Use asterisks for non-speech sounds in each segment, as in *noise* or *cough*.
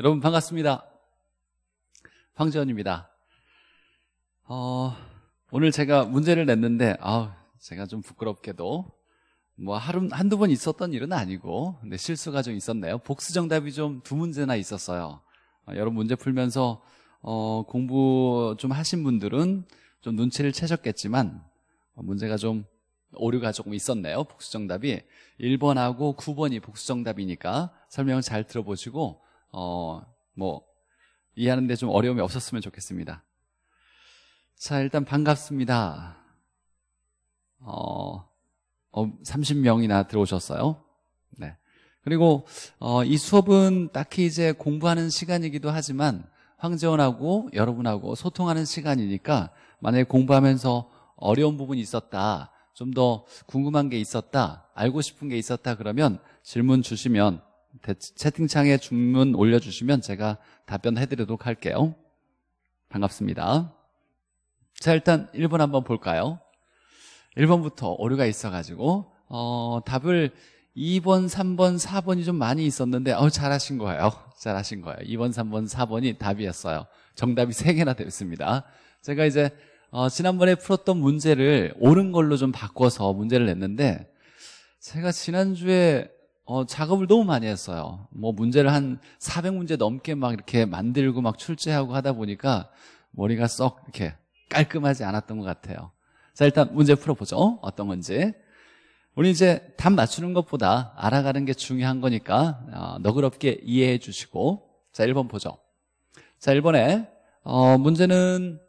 여러분 반갑습니다. 황지원입니다. 어, 오늘 제가 문제를 냈는데 아, 제가 좀 부끄럽게도 뭐 하루 한두 번 있었던 일은 아니고 근데 실수가 좀 있었네요. 복수 정답이 좀 두 문제나 있었어요. 어, 여러분 문제 풀면서 어, 공부 좀 하신 분들은 좀 눈치를 채셨겠지만 어, 문제가 좀 오류가 조금 있었네요. 복수 정답이 1번하고 9번이 복수 정답이니까 설명을 잘 들어보시고 어, 뭐, 이해하는데 좀 어려움이 없었으면 좋겠습니다. 자, 일단 반갑습니다. 어, 어 30명이나 들어오셨어요. 네. 그리고, 어, 이 수업은 딱히 이제 공부하는 시간이기도 하지만, 황재원하고 여러분하고 소통하는 시간이니까, 만약에 공부하면서 어려운 부분이 있었다, 좀 더 궁금한 게 있었다, 알고 싶은 게 있었다, 그러면 질문 주시면 채팅창에 중문 올려주시면 제가 답변해드리도록 할게요. 반갑습니다. 자, 일단 1번 한번 볼까요? 1번부터 오류가 있어가지고 어, 답을 2번, 3번, 4번이 좀 많이 있었는데 어, 잘하신 거예요. *laughs* 잘하신 거예요. 2번, 3번, 4번이 답이었어요. 정답이 3개나 됐습니다. 제가 이제 어, 지난번에 풀었던 문제를 옳은 걸로 좀 바꿔서 문제를 냈는데 제가 지난주에 어, 작업을 너무 많이 했어요. 뭐 문제를 한 400문제 넘게 막 이렇게 만들고 막 출제하고 하다 보니까 머리가 썩 이렇게 깔끔하지 않았던 것 같아요. 자, 일단 문제 풀어보죠. 어떤 건지. 우리 이제 답 맞추는 것보다 알아가는 게 중요한 거니까 어, 너그럽게 이해해 주시고 자 1번 보죠 자 1번에 어, 문제는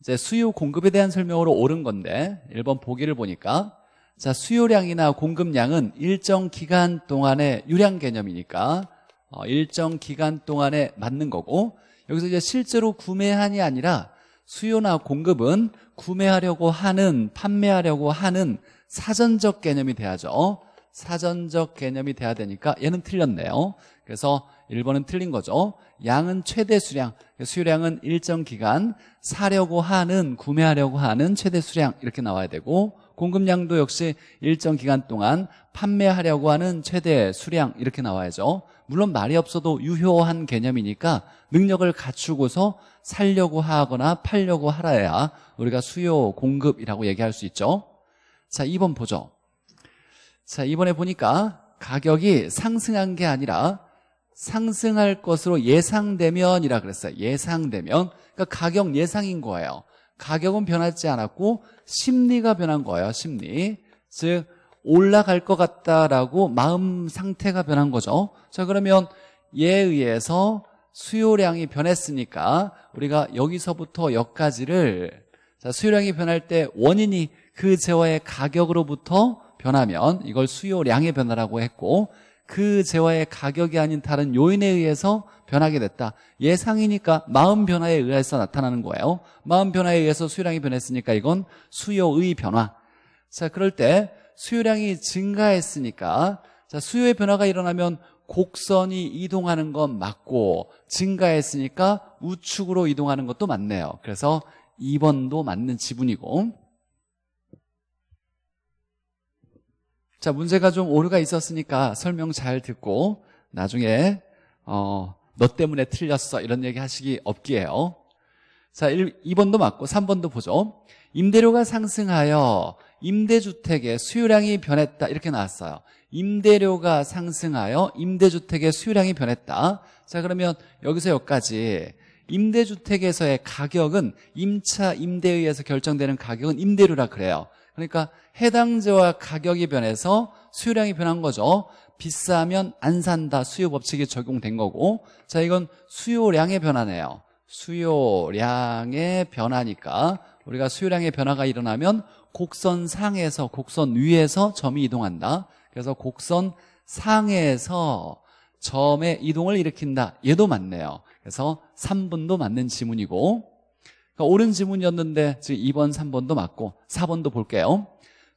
이제 수요 공급에 대한 설명으로 옳은 건데 1번 보기를 보니까 자, 수요량이나 공급량은 일정 기간 동안의 유량 개념이니까 어, 일정 기간 동안에 맞는 거고 여기서 이제 실제로 구매한이 아니라 수요나 공급은 구매하려고 하는 판매하려고 하는 사전적 개념이 돼야죠 사전적 개념이 돼야 되니까 얘는 틀렸네요 그래서 1번은 틀린 거죠 양은 최대 수량 수요량은 일정 기간 사려고 하는 구매하려고 하는 최대 수량 이렇게 나와야 되고 공급량도 역시 일정 기간 동안 판매하려고 하는 최대 수량 이렇게 나와야죠 물론 말이 없어도 유효한 개념이니까 능력을 갖추고서 살려고 하거나 팔려고 하라야 우리가 수요 공급이라고 얘기할 수 있죠 자 2번 보죠 자 이번에 보니까 가격이 상승한 게 아니라 상승할 것으로 예상되면이라 그랬어요 예상되면 그러니까 가격 예상인 거예요 가격은 변하지 않았고 심리가 변한 거예요 심리 즉 올라갈 것 같다라고 마음 상태가 변한 거죠 자 그러면 얘 의해서 수요량이 변했으니까 우리가 여기서부터 여기까지를 자 수요량이 변할 때 원인이 그 재화의 가격으로부터 변하면 이걸 수요량의 변화라고 했고 그 재화의 가격이 아닌 다른 요인에 의해서 변하게 됐다. 예상이니까 마음 변화에 의해서 나타나는 거예요. 마음 변화에 의해서 수요량이 변했으니까 이건 수요의 변화. 자, 그럴 때 수요량이 증가했으니까 자, 수요의 변화가 일어나면 곡선이 이동하는 건 맞고 증가했으니까 우측으로 이동하는 것도 맞네요. 그래서 2번도 맞는 지분이고 자, 문제가 좀 오류가 있었으니까 설명 잘 듣고 나중에 어, 너 때문에 틀렸어 이런 얘기 하시기 없기에요. 자, 1, 2번도 맞고 3번도 보죠. 임대료가 상승하여 임대주택의 수요량이 변했다 이렇게 나왔어요. 임대료가 상승하여 임대주택의 수요량이 변했다. 자, 그러면 여기서 여기까지 임대주택에서의 가격은 임차 임대에 의해서 결정되는 가격은 임대료라 그래요. 그러니까 해당재와 가격이 변해서 수요량이 변한 거죠. 비싸면 안 산다 수요 법칙이 적용된 거고 자 이건 수요량의 변화네요. 수요량의 변화니까 우리가 수요량의 변화가 일어나면 곡선 상에서 곡선 위에서 점이 이동한다. 그래서 곡선 상에서 점의 이동을 일으킨다. 얘도 맞네요. 그래서 3분도 맞는 지문이고 그러니까 옳은 지문이었는데 지금 2번, 3번도 맞고 4번도 볼게요.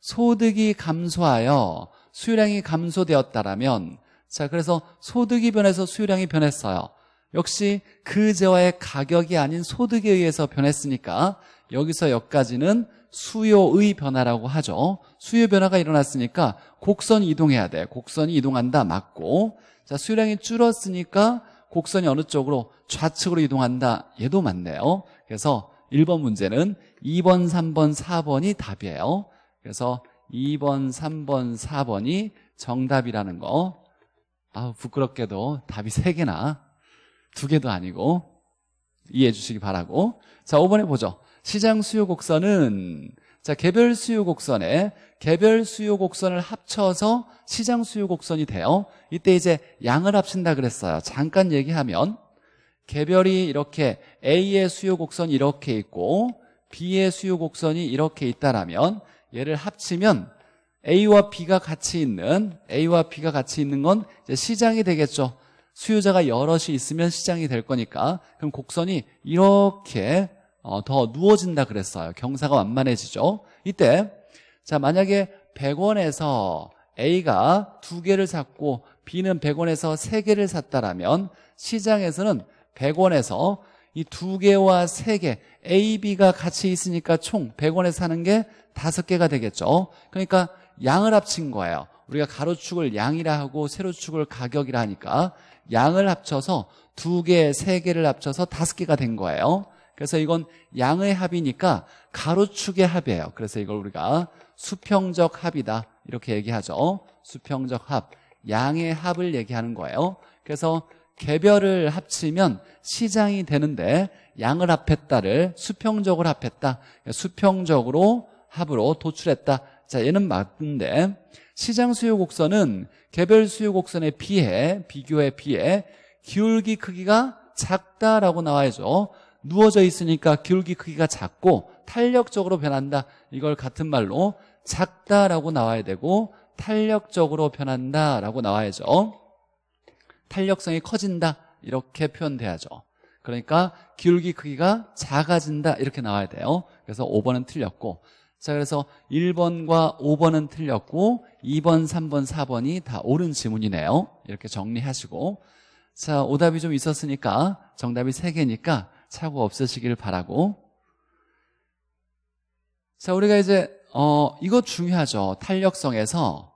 소득이 감소하여 수요량이 감소되었다라면 자 그래서 소득이 변해서 수요량이 변했어요. 역시 그 재화의 가격이 아닌 소득에 의해서 변했으니까 여기서 여기까지는 수요의 변화라고 하죠. 수요 변화가 일어났으니까 곡선이 이동해야 돼. 곡선이 이동한다 맞고 자 수요량이 줄었으니까 곡선이 어느 쪽으로 좌측으로 이동한다 얘도 맞네요 그래서 1번 문제는 2번, 3번, 4번이 답이에요 그래서 2번, 3번, 4번이 정답이라는 거 아우 부끄럽게도 답이 3개나 2개도 아니고 이해해 주시기 바라고 자 5번에 보죠 시장 수요 곡선은 자, 개별 수요 곡선에 개별 수요 곡선을 합쳐서 시장 수요 곡선이 돼요. 이때 이제 양을 합친다 그랬어요. 잠깐 얘기하면 개별이 이렇게 A의 수요 곡선이 이렇게 있고 B의 수요 곡선이 이렇게 있다라면 얘를 합치면 A와 B가 같이 있는 A와 B가 같이 있는 건 시장이 되겠죠. 수요자가 여럿이 있으면 시장이 될 거니까 그럼 곡선이 이렇게 어, 더 누워진다 그랬어요. 경사가 완만해지죠. 이때 자 만약에 100원에서 A가 두 개를 샀고 B는 100원에서 세 개를 샀다라면 시장에서는 100원에서 이 두 개와 세개 A, B가 같이 있으니까 총 100원에 사는 게 다섯 개가 되겠죠. 그러니까 양을 합친 거예요. 우리가 가로축을 양이라 하고 세로축을 가격이라 하니까 양을 합쳐서 두 개, 세 개를 합쳐서 다섯 개가 된 거예요. 그래서 이건 양의 합이니까 가로축의 합이에요 그래서 이걸 우리가 수평적 합이다 이렇게 얘기하죠 수평적 합 양의 합을 얘기하는 거예요 그래서 개별을 합치면 시장이 되는데 양을 합했다를 수평적으로 합했다 그러니까 수평적으로 합으로 도출했다 자 얘는 맞는데 시장 수요 곡선은 개별 수요 곡선에 비해 비교에 비해 기울기 크기가 작다라고 나와야죠 누워져 있으니까 기울기 크기가 작고 탄력적으로 변한다 이걸 같은 말로 작다라고 나와야 되고 탄력적으로 변한다라고 나와야죠 탄력성이 커진다 이렇게 표현돼야죠 그러니까 기울기 크기가 작아진다 이렇게 나와야 돼요 그래서 5번은 틀렸고 자 그래서 1번과 5번은 틀렸고 2번, 3번, 4번이 다 옳은 지문이네요 이렇게 정리하시고 자 오답이 좀 있었으니까 정답이 3개니까 차고 없으시길 바라고 자, 우리가 이제 어, 이거 중요하죠. 탄력성에서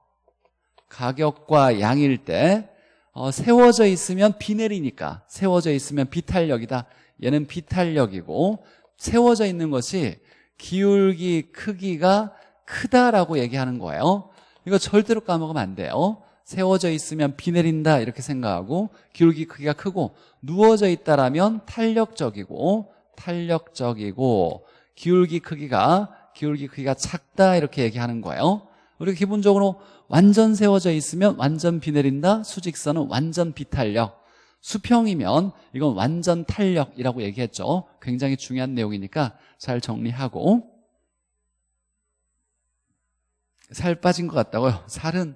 가격과 양일 때 어, 세워져 있으면 비 내리니까 세워져 있으면 비탄력이다. 얘는 비탄력이고 세워져 있는 것이 기울기 크기가 크다라고 얘기하는 거예요. 이거 절대로 까먹으면 안 돼요. 세워져 있으면 비 내린다 이렇게 생각하고 기울기 크기가 크고 누워져 있다라면 탄력적이고 탄력적이고 기울기 크기가 기울기 크기가 작다 이렇게 얘기하는 거예요 우리가 기본적으로 완전 세워져 있으면 완전 비 내린다 수직선은 완전 비탄력 수평이면 이건 완전 탄력이라고 얘기했죠 굉장히 중요한 내용이니까 잘 정리하고 살 빠진 것 같다고요 *laughs* 살은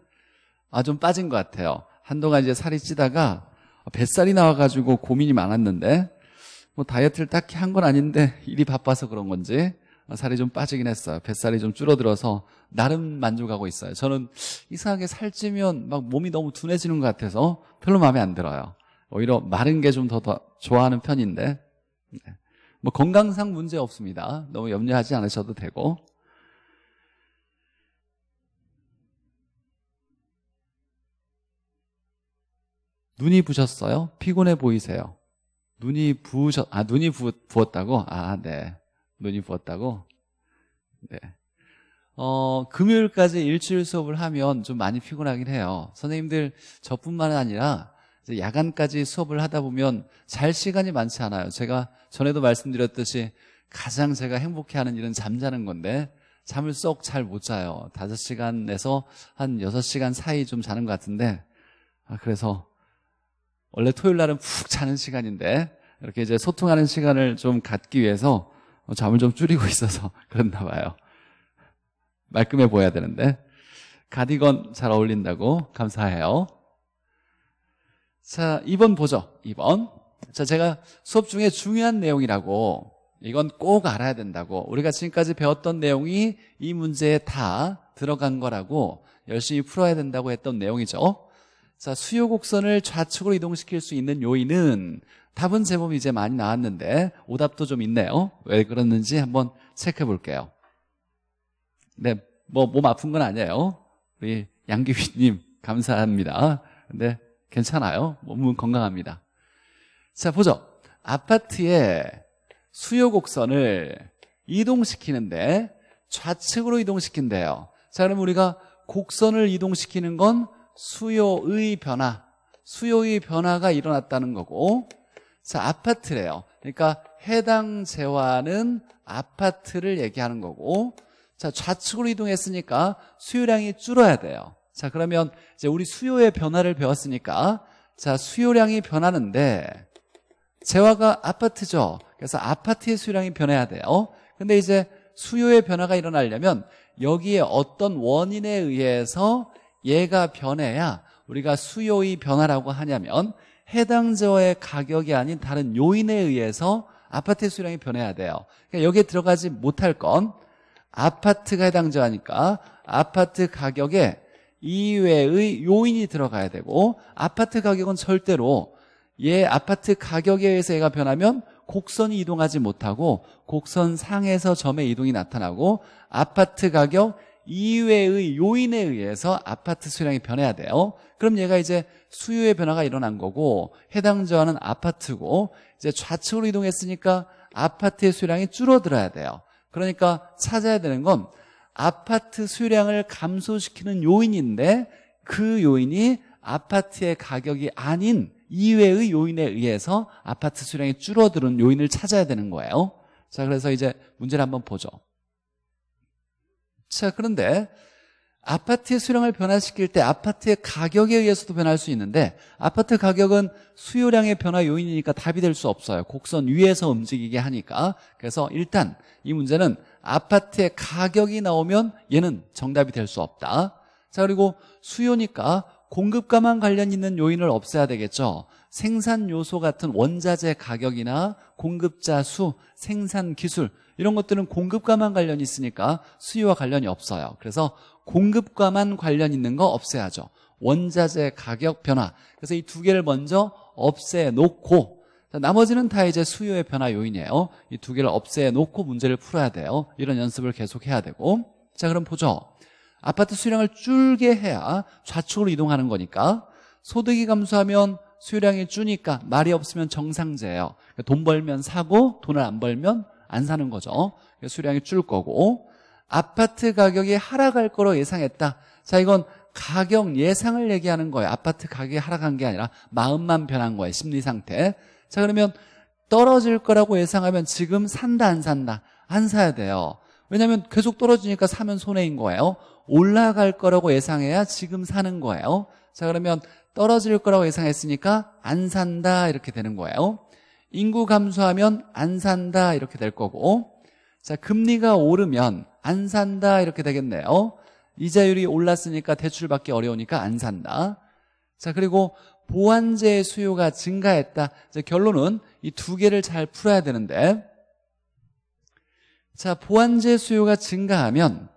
아, 좀 빠진 것 같아요. 한동안 이제 살이 찌다가 뱃살이 나와가지고 고민이 많았는데 뭐 다이어트를 딱히 한 건 아닌데 일이 바빠서 그런 건지 살이 좀 빠지긴 했어요. 뱃살이 좀 줄어들어서 나름 만족하고 있어요. 저는 이상하게 살찌면 막 몸이 너무 둔해지는 것 같아서 별로 마음에 안 들어요. 오히려 마른 게 좀더더 좋아하는 편인데 네. 뭐 건강상 문제 없습니다. 너무 염려하지 않으셔도 되고 눈이 부셨어요? 피곤해 보이세요? 눈이 부셨 아, 눈이 부, 부었다고? 아, 네. 눈이 부었다고? 네. 어, 금요일까지 일주일 수업을 하면 좀 많이 피곤하긴 해요. 선생님들 저뿐만 아니라 야간까지 수업을 하다 보면 잘 시간이 많지 않아요. 제가 전에도 말씀드렸듯이 가장 제가 행복해하는 일은 잠자는 건데 잠을 썩 잘 못 자요. 5시간에서 한 6시간 사이 좀 자는 것 같은데 아, 그래서 원래 토요일 날은 푹 자는 시간인데 이렇게 이제 소통하는 시간을 좀 갖기 위해서 어, 잠을 좀 줄이고 *laughs* 있어서 그랬나 봐요. 말끔해 보여야 되는데. 가디건 잘 어울린다고 감사해요. 자, 2번 보죠. 2번. 자, 제가 수업 중에 중요한 내용이라고 이건 꼭 알아야 된다고 우리가 지금까지 배웠던 내용이 이 문제에 다 들어간 거라고 열심히 풀어야 된다고 했던 내용이죠. 자, 수요 곡선을 좌측으로 이동시킬 수 있는 요인은 답은 제법 이제 많이 나왔는데 오답도 좀 있네요. 왜 그랬는지 한번 체크해 볼게요. 네, 뭐몸 아픈 건 아니에요. 우리 양기휘님 감사합니다. 근데 괜찮아요. 몸은 건강합니다. 자, 보죠. 아파트에 수요 곡선을 이동시키는데 좌측으로 이동시킨대요. 자, 그럼 우리가 곡선을 이동시키는 건 수요의 변화, 수요의 변화가 일어났다는 거고 자, 아파트래요. 그러니까 해당 재화는 아파트를 얘기하는 거고 자, 좌측으로 이동했으니까 수요량이 줄어야 돼요. 자, 그러면 이제 우리 수요의 변화를 배웠으니까 자, 수요량이 변하는데 재화가 아파트죠. 그래서 아파트의 수요량이 변해야 돼요. 근데 이제 수요의 변화가 일어나려면 여기에 어떤 원인에 의해서 얘가 변해야 우리가 수요의 변화라고 하냐면 해당 자의 가격이 아닌 다른 요인에 의해서 아파트의 수량이 변해야 돼요 그러니까 여기에 들어가지 못할 건 아파트가 해당 자하니까 아파트 가격에 이외의 요인이 들어가야 되고 아파트 가격은 절대로 얘 아파트 가격에 의해서 얘가 변하면 곡선이 이동하지 못하고 곡선 상에서 점의 이동이 나타나고 아파트 가격 이외의 요인에 의해서 아파트 수량이 변해야 돼요 그럼 얘가 이제 수요의 변화가 일어난 거고 해당 저하는 아파트고 이제 좌측으로 이동했으니까 아파트의 수량이 줄어들어야 돼요 그러니까 찾아야 되는 건 아파트 수량을 감소시키는 요인인데 그 요인이 아파트의 가격이 아닌 이외의 요인에 의해서 아파트 수량이 줄어드는 요인을 찾아야 되는 거예요 자 그래서 이제 문제를 한번 보죠 자, 그런데 아파트의 수량을 변화시킬 때 아파트의 가격에 의해서도 변할 수 있는데 아파트 가격은 수요량의 변화 요인이니까 답이 될 수 없어요. 곡선 위에서 움직이게 하니까. 그래서 일단 이 문제는 아파트의 가격이 나오면 얘는 정답이 될 수 없다. 자, 그리고 수요니까 공급과만 관련 있는 요인을 없애야 되겠죠. 생산 요소 같은 원자재 가격이나 공급자 수, 생산 기술 이런 것들은 공급과만 관련이 있으니까 수요와 관련이 없어요 그래서 공급과만 관련 있는 거 없애야죠 원자재 가격 변화 그래서 이 두 개를 먼저 없애놓고 나머지는 다 이제 수요의 변화 요인이에요 이 두 개를 없애놓고 문제를 풀어야 돼요 이런 연습을 계속해야 되고 자 그럼 보죠 아파트 수량을 줄게 해야 좌측으로 이동하는 거니까 소득이 감소하면 수요량이 주니까 말이 없으면 정상제예요 그러니까 돈 벌면 사고 돈을 안 벌면 안 사는 거죠. 수량이 줄 거고 아파트 가격이 하락할 거로 예상했다. 자, 이건 가격 예상을 얘기하는 거예요. 아파트 가격이 하락한 게 아니라 마음만 변한 거예요. 심리 상태. 자, 그러면 떨어질 거라고 예상하면 지금 산다 안 산다? 안 사야 돼요. 왜냐하면 계속 떨어지니까 사면 손해인 거예요. 올라갈 거라고 예상해야 지금 사는 거예요. 자, 그러면 떨어질 거라고 예상했으니까 안 산다 이렇게 되는 거예요. 인구 감소하면 안 산다 이렇게 될 거고 자 금리가 오르면 안 산다 이렇게 되겠네요 이자율이 올랐으니까 대출받기 어려우니까 안 산다 자 그리고 보완제 수요가 증가했다 자, 결론은 이 두 개를 잘 풀어야 되는데 자 보완제 수요가 증가하면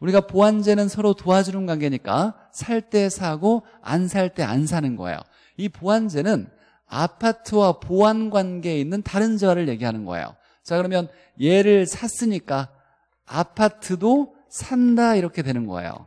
우리가 보완제는 서로 도와주는 관계니까 살 때 사고 안 살 때 안 사는 거예요 이 보완제는 아파트와 보안 관계에 있는 다른 재화를 얘기하는 거예요 자 그러면 얘를 샀으니까 아파트도 산다 이렇게 되는 거예요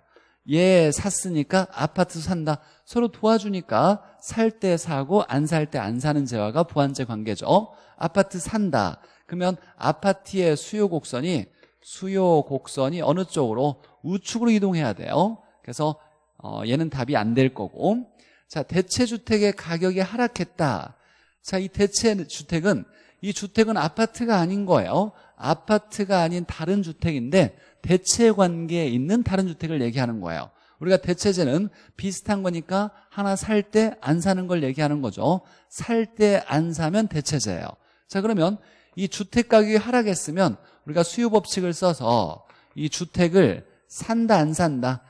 얘 샀으니까 아파트 산다 서로 도와주니까 살 때 사고 안 살 때 안 사는 재화가 보안재 관계죠 아파트 산다 그러면 아파트의 수요 곡선이 수요 곡선이 어느 쪽으로 우측으로 이동해야 돼요 그래서 어, 얘는 답이 안 될 거고 자, 대체주택의 가격이 하락했다. 자, 이 대체주택은 이 주택은 아파트가 아닌 거예요. 아파트가 아닌 다른 주택인데 대체 관계에 있는 다른 주택을 얘기하는 거예요. 우리가 대체제는 비슷한 거니까 하나 살 때 안 사는 걸 얘기하는 거죠. 살 때 안 사면 대체제예요 자, 그러면 이 주택 가격이 하락했으면 우리가 수요 법칙을 써서 이 주택을 산다 안 산다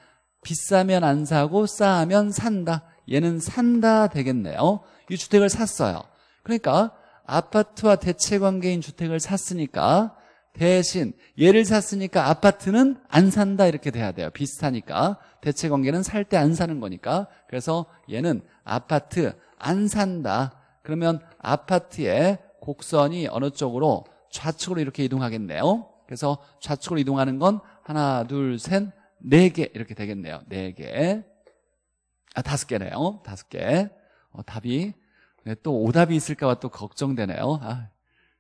비싸면 안 사고 싸면 산다 얘는 산다 되겠네요 이 주택을 샀어요 그러니까 아파트와 대체관계인 주택을 샀으니까 대신 얘를 샀으니까 아파트는 안 산다 이렇게 돼야 돼요 비슷하니까 대체관계는 살 때 안 사는 거니까 그래서 얘는 아파트 안 산다 그러면 아파트의 곡선이 어느 쪽으로 좌측으로 이렇게 이동하겠네요 그래서 좌측으로 이동하는 건 하나 둘셋네 개 이렇게 되겠네요 네개 아, 다섯 개네요. 다섯 개. 어, 답이. 네, 또 오답이 있을까봐 또 걱정되네요. 아,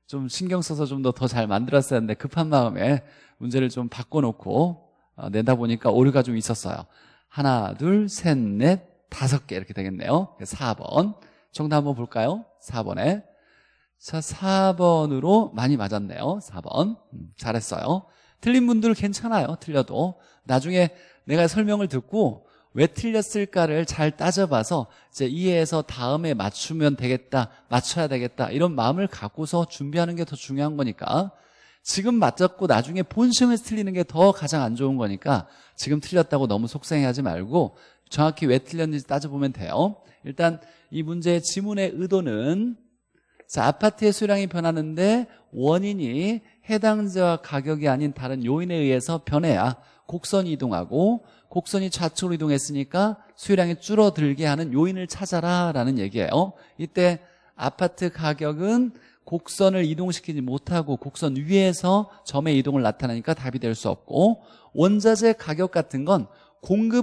좀 신경 써서 좀 더 더 잘 만들었어야 했는데 급한 마음에 문제를 좀 바꿔놓고 어, 내다 보니까 오류가 좀 있었어요. 하나, 둘, 셋, 넷, 다섯 개 이렇게 되겠네요. 4번. 정답 한번 볼까요? 4번에. 자, 4번으로 많이 맞았네요. 4번. 음, 잘했어요. 틀린 분들 괜찮아요. 틀려도. 나중에 내가 설명을 듣고 왜 틀렸을까를 잘 따져봐서 이제 이해해서 다음에 맞추면 되겠다 맞춰야 되겠다 이런 마음을 갖고서 준비하는 게 더 중요한 거니까 지금 맞췄고 나중에 본심에서 틀리는 게 더 가장 안 좋은 거니까 지금 틀렸다고 너무 속상해하지 말고 정확히 왜 틀렸는지 따져보면 돼요 일단 이 문제의 지문의 의도는 자, 아파트의 수량이 변하는데 원인이 해당자 가격이 아닌 다른 요인에 의해서 변해야 곡선이 이동하고 곡선이 좌측으로 이동했으니까 수요량이 줄어들게 하는 요인을 찾아라라는 얘기예요. 이때 아파트 가격은 곡선을 이동시키지 못하고 곡선 위에서 점의 이동을 나타내니까 답이 될 수 없고 원자재 가격 같은 건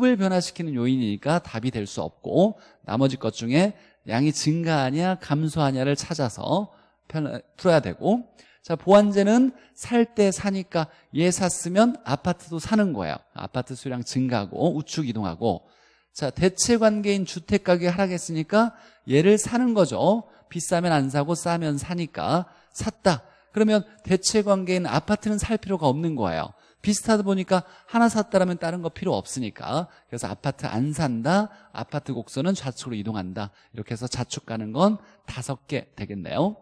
공급을 변화시키는 요인이니까 답이 될 수 없고 나머지 것 중에 양이 증가하냐 감소하냐를 찾아서 펴, 풀어야 되고 자, 보완제는 살 때 사니까 얘 샀으면 아파트도 사는 거예요. 아파트 수량 증가하고 어? 우측 이동하고 자, 대체 관계인 주택 가격이 하락했으니까 얘를 사는 거죠. 비싸면 안 사고 싸면 사니까 샀다. 그러면 대체 관계인 아파트는 살 필요가 없는 거예요. 비슷하다 보니까 하나 샀다라면 다른 거 필요 없으니까 그래서 아파트 안 산다 아파트 곡선은 좌측으로 이동한다 이렇게 해서 좌측 가는 건 다섯 개 되겠네요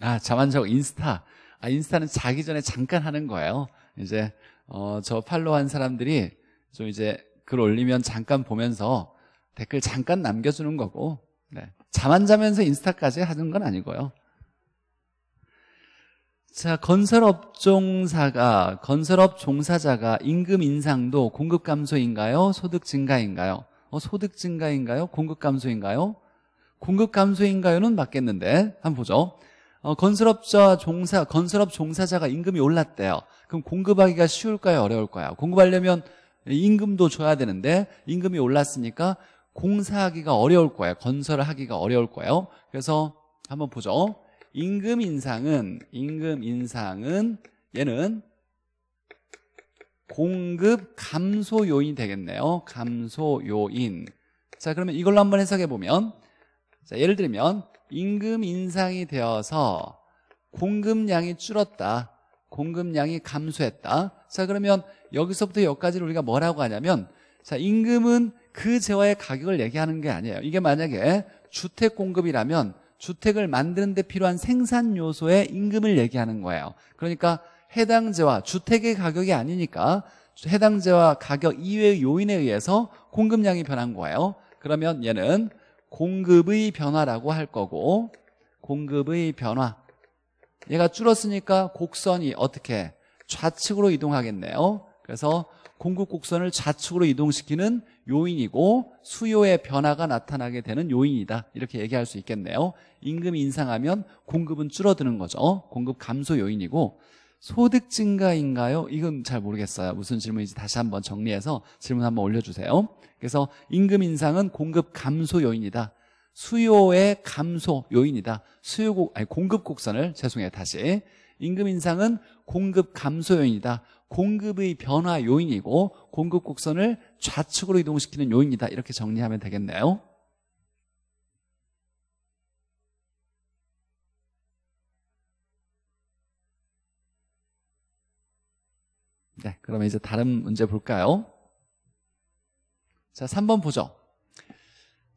아, 자만적 인스타. 아, 인스타는 자기 전에 잠깐 하는 거예요. 이제, 어, 저 팔로우 한 사람들이 좀 이제 글 올리면 잠깐 보면서 댓글 잠깐 남겨주는 거고, 네. 잠안 자면서 인스타까지 하는 건 아니고요. 자, 건설업종사가, 건설업 종사자가 임금 인상도 공급 감소인가요? 소득 증가인가요? 어, 소득 증가인가요? 공급 감소인가요? 공급 감소인가요는 맞겠는데, 한번 보죠. 어, 건설업자 종사 건설업 종사자가 임금이 올랐대요. 그럼 공급하기가 쉬울까요, 어려울까요? 공급하려면 임금도 줘야 되는데 임금이 올랐으니까 공사하기가 어려울 거예요. 건설을 하기가 어려울 거예요. 그래서 한번 보죠. 임금 인상은 임금 인상은 얘는 공급 감소 요인이 되겠네요. 감소 요인. 자, 그러면 이걸로 한번 해석해 보면 자, 예를 들면 임금 인상이 되어서 공급량이 줄었다. 공급량이 감소했다. 자 그러면 여기서부터 여기까지를 우리가 뭐라고 하냐면 자 임금은 그 재화의 가격을 얘기하는 게 아니에요. 이게 만약에 주택 공급이라면 주택을 만드는 데 필요한 생산 요소의 임금을 얘기하는 거예요. 그러니까 해당 재화 주택의 가격이 아니니까 해당 재화 가격 이외의 요인에 의해서 공급량이 변한 거예요. 그러면 얘는 공급의 변화라고 할 거고 공급의 변화 얘가 줄었으니까 곡선이 어떻게 좌측으로 이동하겠네요 그래서 공급 곡선을 좌측으로 이동시키는 요인이고 수요의 변화가 나타나게 되는 요인이다 이렇게 얘기할 수 있겠네요 임금 인상하면 공급은 줄어드는 거죠 공급 감소 요인이고 소득 증가인가요? 이건 잘 모르겠어요 무슨 질문인지 다시 한번 정리해서 질문 한번 올려주세요 그래서 임금 인상은 공급 감소 요인이다. 수요의 감소 요인이다. 수요곡 아니 공급 곡선을 죄송해요 다시 임금 인상은 공급 감소 요인이다. 공급의 변화 요인이고 공급 곡선을 좌측으로 이동시키는 요인이다. 이렇게 정리하면 되겠네요. 네, 그러면 이제 다른 문제 볼까요? 자, 3번 보죠.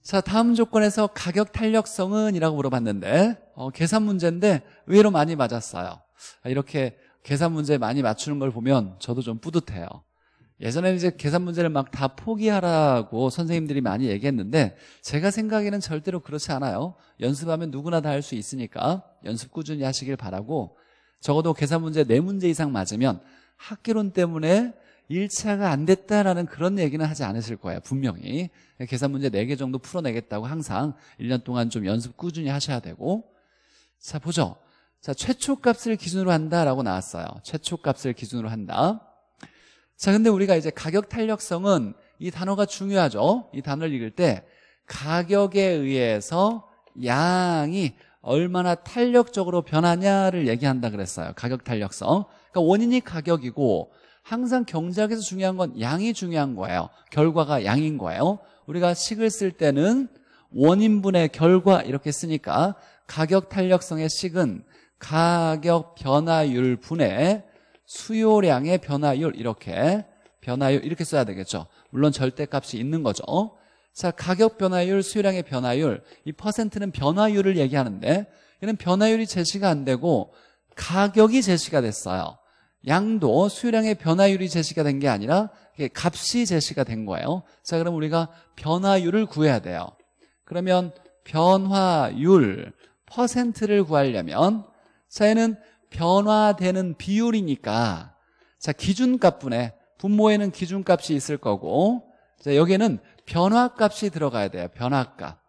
자, 다음 조건에서 가격 탄력성은 이라고 물어봤는데 어, 계산 문제인데 의외로 많이 맞았어요. 아, 이렇게 계산 문제 많이 맞추는 걸 보면 저도 좀 뿌듯해요. 예전에는 이제 계산 문제를 막 다 포기하라고 선생님들이 많이 얘기했는데 제가 생각에는 절대로 그렇지 않아요. 연습하면 누구나 다 할 수 있으니까 연습 꾸준히 하시길 바라고 적어도 계산 문제 4문제 이상 맞으면 학기론 때문에 1차가 안 됐다라는 그런 얘기는 하지 않으실 거예요 분명히 계산 문제 4개 정도 풀어내겠다고 항상 1년 동안 좀 연습 꾸준히 하셔야 되고 자 보죠 자 최초값을 기준으로 한다라고 나왔어요 최초값을 기준으로 한다 자 근데 우리가 이제 가격 탄력성은 이 단어가 중요하죠 이 단어를 읽을 때 가격에 의해서 양이 얼마나 탄력적으로 변하냐를 얘기한다 그랬어요 가격 탄력성 그러니까 원인이 가격이고 항상 경제학에서 중요한 건 양이 중요한 거예요 결과가 양인 거예요 우리가 식을 쓸 때는 원인분의 결과 이렇게 쓰니까 가격 탄력성의 식은 가격 변화율 분의 수요량의 변화율 이렇게 변화율 이렇게 써야 되겠죠 물론 절대값이 있는 거죠 자 가격 변화율 수요량의 변화율 이 퍼센트는 변화율을 얘기하는데 얘는 변화율이 제시가 안 되고 가격이 제시가 됐어요 양도 수요량의 변화율이 제시가 된 게 아니라 값이 제시가 된 거예요 자 그럼 우리가 변화율을 구해야 돼요 그러면 변화율 퍼센트를 구하려면 자 얘는 변화되는 비율이니까 자 기준값분에 분모에는 기준값이 있을 거고 자 여기에는 변화값이 들어가야 돼요 변화값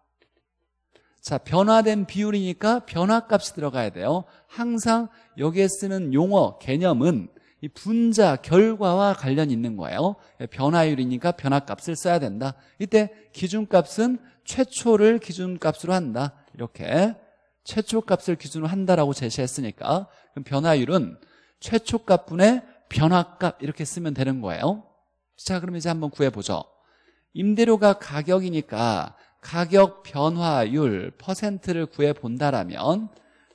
자, 변화된 비율이니까 변화값이 들어가야 돼요. 항상 여기에 쓰는 용어, 개념은 이 분자, 결과와 관련 있는 거예요. 변화율이니까 변화값을 써야 된다. 이때 기준값은 최초를 기준값으로 한다. 이렇게 최초값을 기준으로 한다라고 제시했으니까 그럼 변화율은 최초값분의 변화값 이렇게 쓰면 되는 거예요. 자, 그럼 이제 한번 구해보죠. 임대료가 가격이니까 가격 변화율 퍼센트를 구해본다라면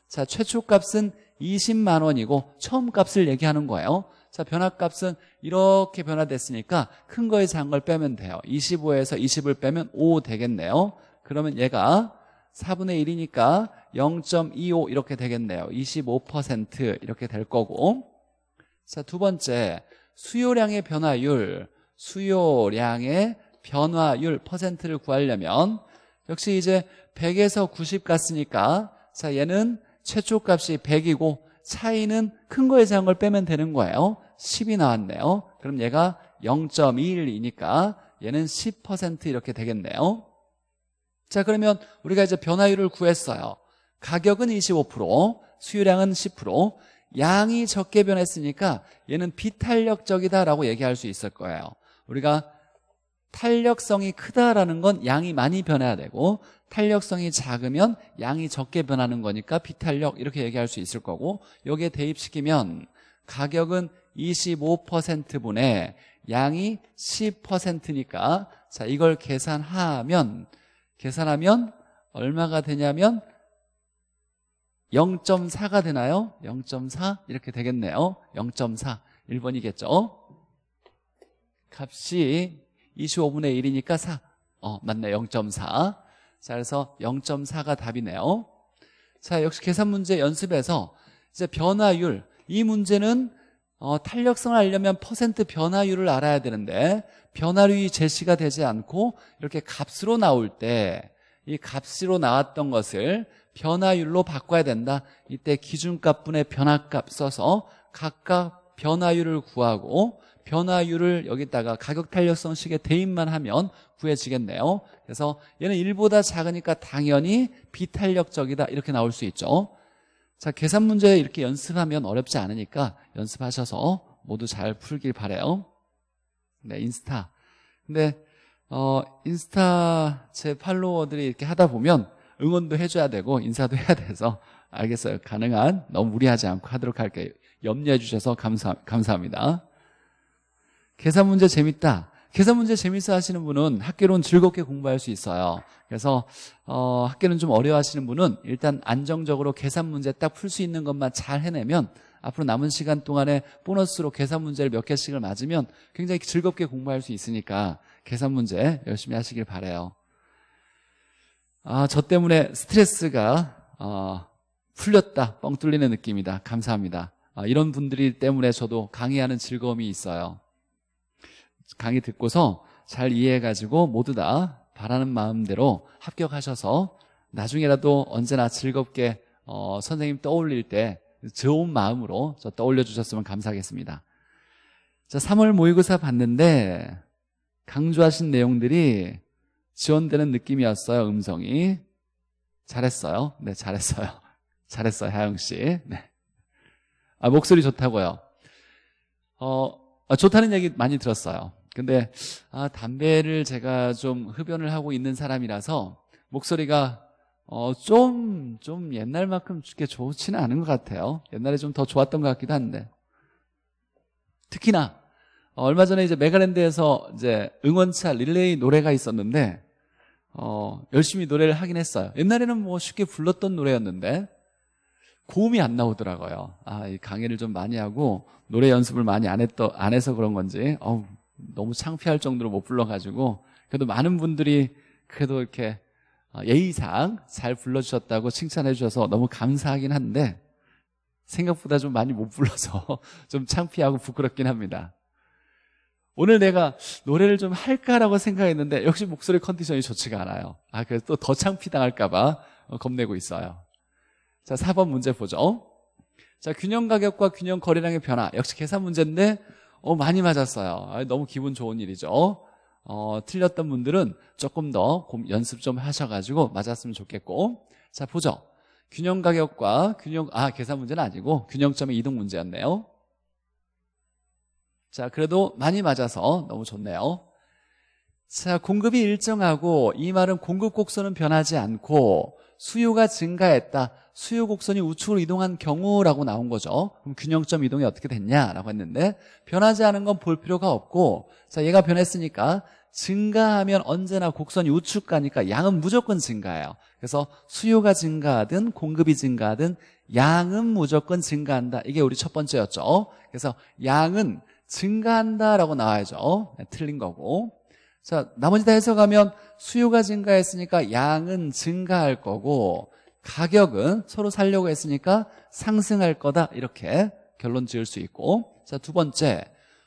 자 최초값은 20만 원이고 처음 값을 얘기하는 거예요 자 변화값은 이렇게 변화됐으니까 큰 거에 작은 걸 빼면 돼요 25에서 20을 빼면 5 되겠네요 그러면 얘가 4분의 1이니까 0.25 이렇게 되겠네요 25% 이렇게 될 거고 자두 번째 수요량의 변화율 수요량의 변화율 퍼센트를 구하려면 역시 이제 100에서 90 갔으니까 자 얘는 최초 값이 100이고 차이는 큰 거에서 한걸 빼면 되는 거예요 10이 나왔네요 그럼 얘가 0.21이니까 얘는 10% 이렇게 되겠네요 자 그러면 우리가 이제 변화율을 구했어요 가격은 25% 수요량은 10% 양이 적게 변했으니까 얘는 비탄력적이다라고 얘기할 수 있을 거예요 우리가 탄력성이 크다라는 건 양이 많이 변해야 되고 탄력성이 작으면 양이 적게 변하는 거니까 비탄력 이렇게 얘기할 수 있을 거고 여기에 대입시키면 가격은 25%분에 양이 10%니까 자 이걸 계산하면 계산하면 얼마가 되냐면 0.4가 되나요? 0.4 이렇게 되겠네요 0.4 1번이겠죠 값이 25분의 1이니까 4. 어, 맞네. 0.4. 자, 그래서 0.4가 답이네요. 자, 역시 계산 문제 연습에서 이제 변화율. 이 문제는 어, 탄력성을 알려면 퍼센트 변화율을 알아야 되는데 변화율이 제시가 되지 않고 이렇게 값으로 나올 때 이 값으로 나왔던 것을 변화율로 바꿔야 된다. 이때 기준값분의 변화값 써서 각각 변화율을 구하고 변화율을 여기다가 가격 탄력성식의 대입만 하면 구해지겠네요 그래서 얘는 1보다 작으니까 당연히 비탄력적이다 이렇게 나올 수 있죠 자 계산 문제 이렇게 연습하면 어렵지 않으니까 연습하셔서 모두 잘 풀길 바래요 네 인스타 근데 어 인스타 제 팔로워들이 이렇게 하다 보면 응원도 해줘야 되고 인사도 해야 돼서 알겠어요 가능한 너무 무리하지 않고 하도록 할게요 염려해 주셔서 감사, 감사합니다 계산 문제 재밌다. 계산 문제 재밌어 하시는 분은 학교론 즐겁게 공부할 수 있어요. 그래서 어, 학교론좀 어려워 하시는 분은 일단 안정적으로 계산 문제 딱 풀 수 있는 것만 잘 해내면 앞으로 남은 시간 동안에 보너스로 계산 문제를 몇 개씩을 맞으면 굉장히 즐겁게 공부할 수 있으니까 계산 문제 열심히 하시길 바래요. 아, 저 때문에 스트레스가 어, 풀렸다, 뻥 뚫리는 느낌이다. 감사합니다. 아, 이런 분들이 때문에 저도 강의하는 즐거움이 있어요. 강의 듣고서 잘 이해해가지고 모두 다 바라는 마음대로 합격하셔서 나중에라도 언제나 즐겁게 어, 선생님 떠올릴 때 좋은 마음으로 저 떠올려 주셨으면 감사하겠습니다. 자, 3월 모의고사 봤는데 강조하신 내용들이 지원되는 느낌이었어요, 음성이. 잘했어요. 네, 잘했어요. *laughs* 잘했어요, 하영 씨. 네. 아, 목소리 좋다고요. 어, 아, 좋다는 얘기 많이 들었어요. 근데 아, 담배를 제가 좀 흡연을 하고 있는 사람이라서 목소리가 어, 좀, 좀 옛날만큼 그렇게 좋지는 않은 것 같아요. 옛날에 좀 더 좋았던 것 같기도 한데. 특히나, 어, 얼마 전에 이제 메가랜드에서 이제 응원차 릴레이 노래가 있었는데, 어, 열심히 노래를 하긴 했어요. 옛날에는 뭐 쉽게 불렀던 노래였는데, 고음이 안 나오더라고요. 아, 이 강의를 좀 많이 하고, 노래 연습을 많이 안 했더, 안 해서 그런 건지, 어우, 너무 창피할 정도로 못 불러가지고 그래도 많은 분들이 그래도 이렇게 어, 예의상 잘 불러주셨다고 칭찬해 주셔서 너무 감사하긴 한데 생각보다 좀 많이 못 불러서 *laughs* 좀 창피하고 부끄럽긴 합니다. 오늘 내가 노래를 좀 할까라고 생각했는데 역시 목소리 컨디션이 좋지가 않아요. 아, 그래서 또 더 창피당할까봐 어, 겁내고 있어요. 자, 4번 문제 보죠. 자, 균형 가격과 균형 거래량의 변화. 역시 계산 문제인데 어, 많이 맞았어요. 아, 너무 기분 좋은 일이죠. 어, 틀렸던 분들은 조금 더 연습 좀 하셔가지고 맞았으면 좋겠고. 자, 보죠. 균형 가격과 균형, 아, 계산 문제는 아니고 균형점의 이동 문제였네요. 자, 그래도 많이 맞아서 너무 좋네요. 자, 공급이 일정하고 이 말은 공급 곡선은 변하지 않고 수요가 증가했다. 수요 곡선이 우측으로 이동한 경우라고 나온 거죠. 그럼 균형점 이동이 어떻게 됐냐라고 했는데 변하지 않은 건 볼 필요가 없고 자 얘가 변했으니까 증가하면 언제나 곡선이 우측 가니까 양은 무조건 증가해요. 그래서 수요가 증가하든 공급이 증가하든 양은 무조건 증가한다. 이게 우리 첫 번째였죠. 그래서 양은 증가한다라고 나와야죠. 네, 틀린 거고 자, 나머지 다 해석하면 수요가 증가했으니까 양은 증가할 거고 가격은 서로 살려고 했으니까 상승할 거다 이렇게 결론 지을 수 있고 자, 두 번째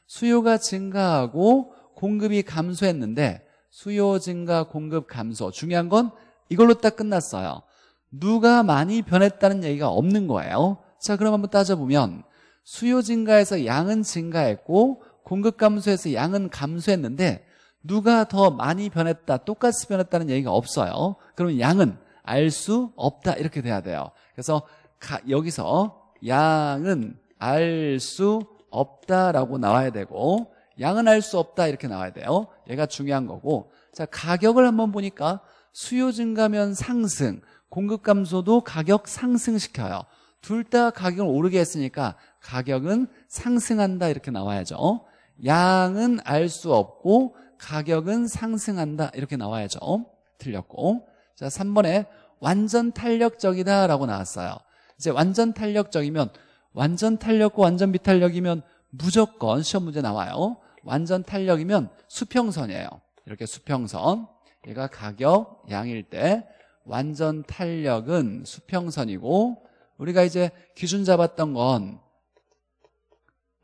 수요가 증가하고 공급이 감소했는데 수요 증가, 공급 감소 중요한 건 이걸로 딱 끝났어요 누가 많이 변했다는 얘기가 없는 거예요 자 그럼 한번 따져보면 수요 증가에서 양은 증가했고 공급 감소에서 양은 감소했는데 누가 더 많이 변했다, 똑같이 변했다는 얘기가 없어요. 그러면 양은 알 수 없다 이렇게 돼야 돼요. 그래서 가, 여기서 양은 알 수 없다라고 나와야 되고 양은 알 수 없다 이렇게 나와야 돼요. 얘가 중요한 거고 자 가격을 한번 보니까 수요 증가면 상승, 공급 감소도 가격 상승시켜요. 둘 다 가격을 오르게 했으니까 가격은 상승한다 이렇게 나와야죠. 양은 알 수 없고 가격은 상승한다 이렇게 나와야죠 어? 틀렸고 자 3번에 완전 탄력적이다 라고 나왔어요 이제 완전 탄력적이면 완전 탄력과 완전 비탄력이면 무조건 시험 문제 나와요 완전 탄력이면 수평선이에요 이렇게 수평선 얘가 가격 양일 때 완전 탄력은 수평선이고 우리가 이제 기준 잡았던 건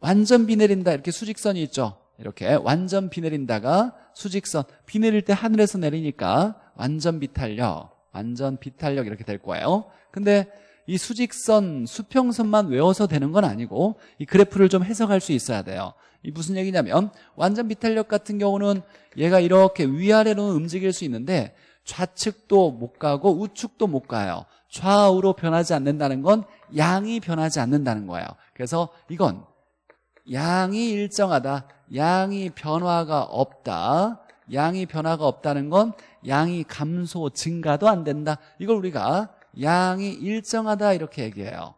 완전 비 내린다 이렇게 수직선이 있죠 이렇게 완전 비 내린다가 수직선 비 내릴 때 하늘에서 내리니까 완전 비탄력 완전 비탄력 이렇게 될 거예요 근데 이 수직선 수평선만 외워서 되는 건 아니고 이 그래프를 좀 해석할 수 있어야 돼요 이 무슨 얘기냐면 완전 비탄력 같은 경우는 얘가 이렇게 위아래로 움직일 수 있는데 좌측도 못 가고 우측도 못 가요 좌우로 변하지 않는다는 건 양이 변하지 않는다는 거예요 그래서 이건 양이 일정하다 양이 변화가 없다 양이 변화가 없다는 건 양이 감소 증가도 안 된다 이걸 우리가 양이 일정하다 이렇게 얘기해요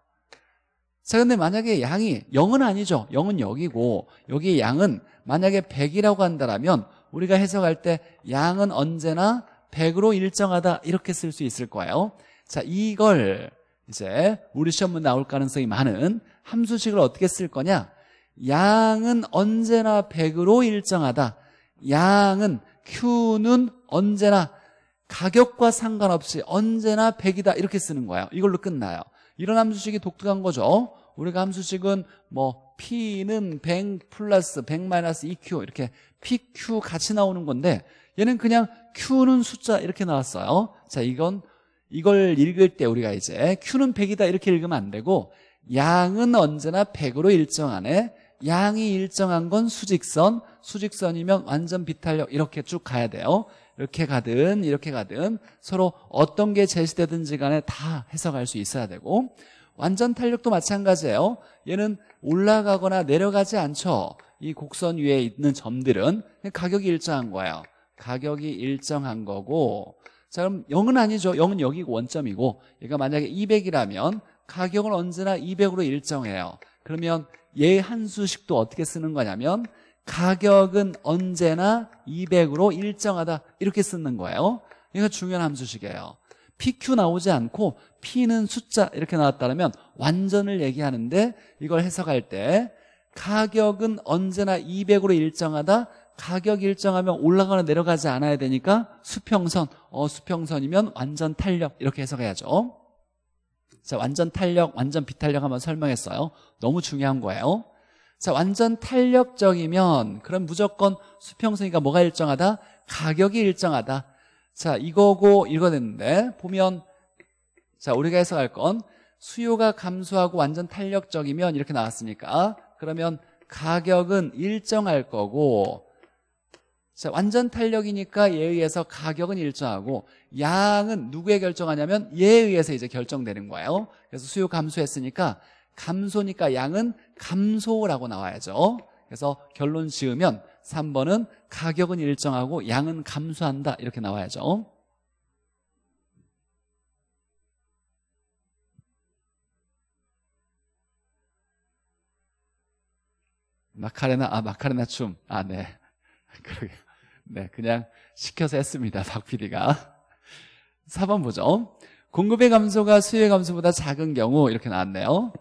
자 근데 만약에 양이 0은 아니죠 0은 여기고 여기 양은 만약에 100이라고 한다면 우리가 해석할 때 양은 언제나 100으로 일정하다 이렇게 쓸 수 있을 거예요 자 이걸 이제 우리 시험문 나올 가능성이 많은 함수식을 어떻게 쓸 거냐 양은 언제나 100으로 일정하다. 양은 Q는 언제나 가격과 상관없이 언제나 100이다 이렇게 쓰는 거예요. 이걸로 끝나요. 이런 함수식이 독특한 거죠. 우리가 함수식은 뭐 P는 100 플러스 100 마이너스 EQ 이렇게 PQ 같이 나오는 건데 얘는 그냥 Q는 숫자 이렇게 나왔어요. 자 이건 이걸 읽을 때 우리가 이제 Q는 100이다 이렇게 읽으면 안 되고 양은 언제나 100으로 일정하네 양이 일정한 건 수직선 수직선이면 완전 비탄력 이렇게 쭉 가야 돼요 이렇게 가든 이렇게 가든 서로 어떤 게 제시되든지 간에 다 해석할 수 있어야 되고 완전 탄력도 마찬가지예요 얘는 올라가거나 내려가지 않죠 이 곡선 위에 있는 점들은 가격이 일정한 거예요 가격이 일정한 거고 자 그럼 0은 아니죠 0은 여기 원점이고 얘가 만약에 200이라면 가격은 언제나 200으로 일정해요 그러면 얘한수식도 어떻게 쓰는 거냐면 가격은 언제나 200으로 일정하다 이렇게 쓰는 거예요 이거 중요한 함수식이에요 PQ 나오지 않고 P는 숫자 이렇게 나왔다면 완전을 얘기하는데 이걸 해석할 때 가격은 언제나 200으로 일정하다 가격 일정하면 올라가거나 내려가지 않아야 되니까 수평선 어 수평선이면 완전 탄력 이렇게 해석해야죠 자, 완전 탄력, 완전 비탄력 한번 설명했어요. 너무 중요한 거예요. 자, 완전 탄력적이면 그럼 무조건 수평선이니까 뭐가 일정하다? 가격이 일정하다. 자, 이거고 이거 냈는데 보면 자, 우리가 해석할 건 수요가 감소하고 완전 탄력적이면 이렇게 나왔으니까 그러면 가격은 일정할 거고 자, 완전 탄력이니까 얘에 의해서 가격은 일정하고 양은 누구에 결정하냐면 얘에 의해서 이제 결정되는 거예요. 그래서 수요 감소했으니까 감소니까 양은 감소라고 나와야죠. 그래서 결론 지으면 3번은 가격은 일정하고 양은 감소한다 이렇게 나와야죠. 마카레나 아 마카레나 춤. 아 네. *laughs* 그러게. 네, 그냥 시켜서 했습니다. 박 PD가. 4번 *laughs* 보죠. 공급의 감소가 수요의 감소보다 작은 경우 이렇게 나왔네요.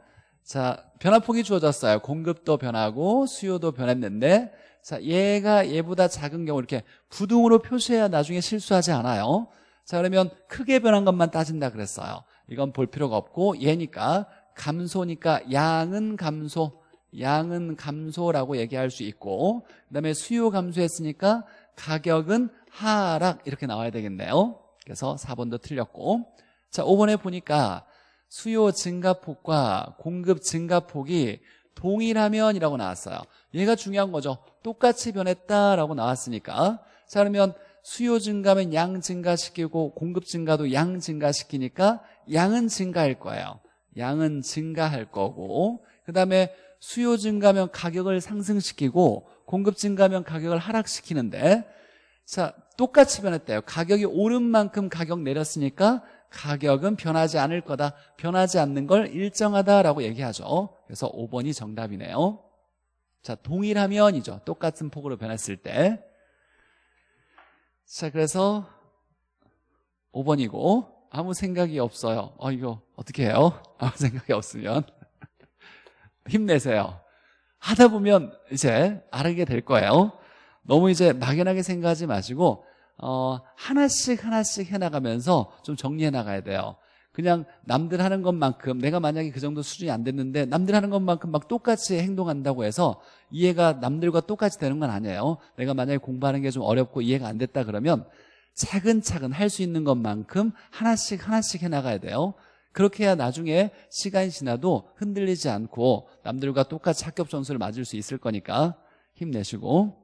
자, 변화폭이 주어졌어요. 공급도 변하고 수요도 변했는데 자, 얘가 얘보다 작은 경우 이렇게 부등으로 표시해야 나중에 실수하지 않아요. 자, 그러면 크게 변한 것만 따진다 그랬어요. 이건 볼 필요가 없고 얘니까 감소니까 양은 감소, 양은 감소라고 얘기할 수 있고 그다음에 수요 감소했으니까 가격은 하락 이렇게 나와야 되겠네요 그래서 4번도 틀렸고 자 5번에 보니까 수요 증가폭과 공급 증가폭이 동일하면 이라고 나왔어요 얘가 중요한 거죠 똑같이 변했다라고 나왔으니까 자 그러면 수요 증가면 양 증가시키고 공급 증가도 양 증가시키니까 양은 증가할 거예요 양은 증가할 거고 그 다음에 수요 증가면 가격을 상승시키고 공급 증가면 가격을 하락시키는데 자 똑같이 변했대요 가격이 오른 만큼 가격 내렸으니까 가격은 변하지 않을 거다 변하지 않는 걸 일정하다라고 얘기하죠 그래서 5번이 정답이네요 자 동일하면이죠 똑같은 폭으로 변했을 때 자 그래서 5번이고 아무 생각이 없어요 어 이거 어떻게 해요? 아무 생각이 없으면 힘내세요. 하다 보면 이제 알게 될 거예요. 너무 이제 막연하게 생각하지 마시고 어, 하나씩 하나씩 해나가면서 좀 정리해 나가야 돼요. 그냥 남들 하는 것만큼 내가 만약에 그 정도 수준이 안 됐는데 남들 하는 것만큼 막 똑같이 행동한다고 해서 이해가 남들과 똑같이 되는 건 아니에요. 내가 만약에 공부하는 게 좀 어렵고 이해가 안 됐다 그러면 차근차근 할 수 있는 것만큼 하나씩 하나씩 해나가야 돼요. 그렇게 해야 나중에 시간이 지나도 흔들리지 않고 남들과 똑같이 합격 점수를 맞을 수 있을 거니까 힘내시고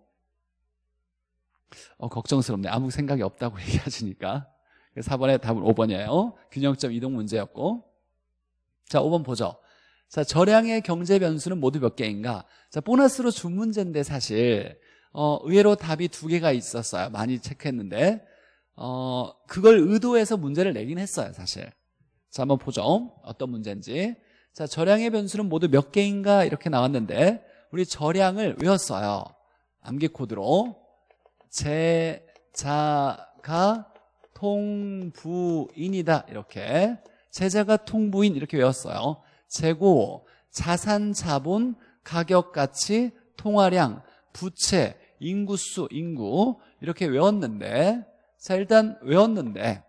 어, 걱정스럽네 아무 생각이 없다고 *laughs* 얘기하시니까 4번의 답은 5번이에요 균형점 이동 문제였고 자 5번 보죠 자 절량의 경제 변수는 모두 몇 개인가 자 보너스로 준 문제인데 사실 어, 의외로 답이 두 개가 있었어요 많이 체크했는데 어, 그걸 의도해서 문제를 내긴 했어요 사실 자 한번 보죠 어떤 문제인지 자 절량의 변수는 모두 몇 개인가 이렇게 나왔는데 우리 절량을 외웠어요 암기 코드로 제자가 통부인이다 이렇게 제자가 통부인 이렇게 외웠어요 재고 자산 자본 가격 가치 통화량 부채 인구수 인구 이렇게 외웠는데 자 일단 외웠는데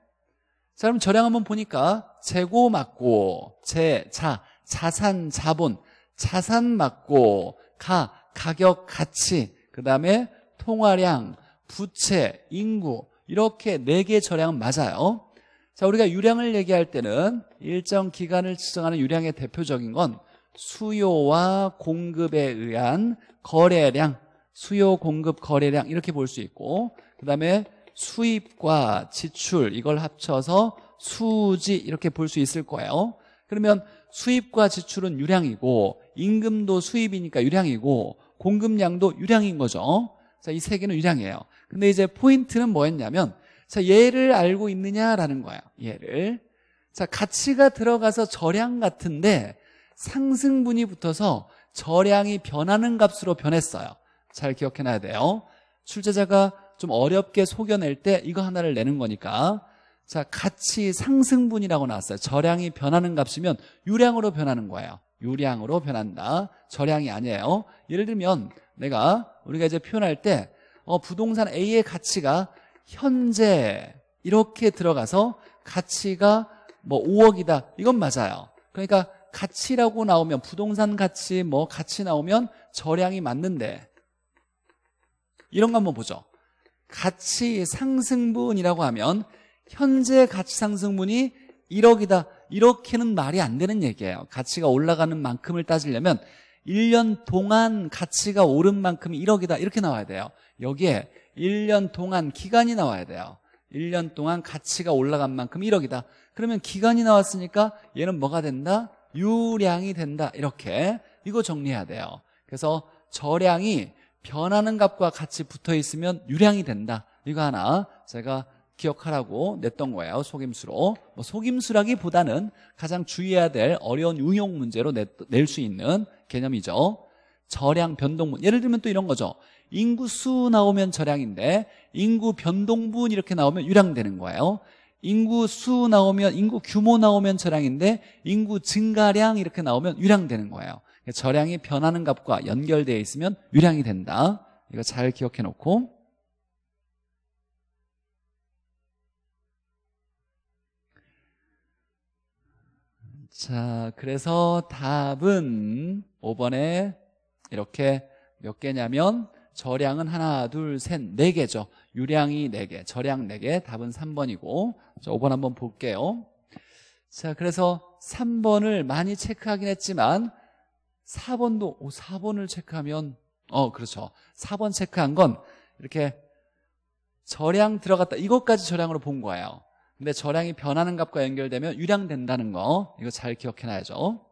자, 그럼 저량 한번 보니까 재고 맞고, 재, 자, 자산, 자본, 자산 맞고, 가, 가격, 가치, 그 다음에 통화량, 부채, 인구 이렇게 네 개 저량 맞아요. 자, 우리가 유량을 얘기할 때는 일정 기간을 지정하는 유량의 대표적인 건 수요와 공급에 의한 거래량, 수요, 공급, 거래량 이렇게 볼 수 있고 그 다음에 수입과 지출 이걸 합쳐서 수지 이렇게 볼 수 있을 거예요 그러면 수입과 지출은 유량이고 임금도 수입이니까 유량이고 공급량도 유량인 거죠 자, 이 세 개는 유량이에요 근데 이제 포인트는 뭐였냐면 자, 얘를 알고 있느냐라는 거예요 얘를 자, 가치가 들어가서 저량 같은데 상승분이 붙어서 저량이 변하는 값으로 변했어요 잘 기억해놔야 돼요 출제자가 좀 어렵게 속여낼 때 이거 하나를 내는 거니까 자 가치 상승분이라고 나왔어요 저량이 변하는 값이면 유량으로 변하는 거예요 유량으로 변한다 저량이 아니에요 예를 들면 내가 우리가 이제 표현할 때 어, 부동산 A의 가치가 현재 이렇게 들어가서 가치가 뭐 5억이다 이건 맞아요 그러니까 가치라고 나오면 부동산 가치 뭐 가치 나오면 저량이 맞는데 이런 거 한번 보죠 가치 상승분이라고 하면 현재 가치 상승분이 1억이다 이렇게는 말이 안 되는 얘기예요 가치가 올라가는 만큼을 따지려면 1년 동안 가치가 오른 만큼 1억이다 이렇게 나와야 돼요 여기에 1년 동안 기간이 나와야 돼요 1년 동안 가치가 올라간 만큼 1억이다 그러면 기간이 나왔으니까 얘는 뭐가 된다? 유량이 된다 이렇게 이거 정리해야 돼요 그래서 저량이 변하는 값과 같이 붙어 있으면 유량이 된다 이거 하나 제가 기억하라고 냈던 거예요 속임수로 뭐 속임수라기보다는 가장 주의해야 될 어려운 응용 문제로 낼 수 있는 개념이죠 절량 변동분 예를 들면 또 이런 거죠 인구수 나오면 절량인데 인구 변동분 이렇게 나오면 유량되는 거예요 인구 수 나오면 인구 규모 나오면 절량인데 인구 증가량 이렇게 나오면 유량되는 거예요 절량이 변하는 값과 연결되어 있으면 유량이 된다 이거 잘 기억해 놓고 자 그래서 답은 5번에 이렇게 몇 개냐면 저량은 하나 둘셋네 개죠 유량이 네개 저량 네개 답은 3번이고 자, 5번 한번 볼게요 자 그래서 3번을 많이 체크하긴 했지만 4번도 오, 4번을 체크하면 어 그렇죠 4번 체크한 건 이렇게 절양 들어갔다 이것까지 절양으로 본 거예요 근데 절양이 변하는 값과 연결되면 유량된다는 거 이거 잘 기억해놔야죠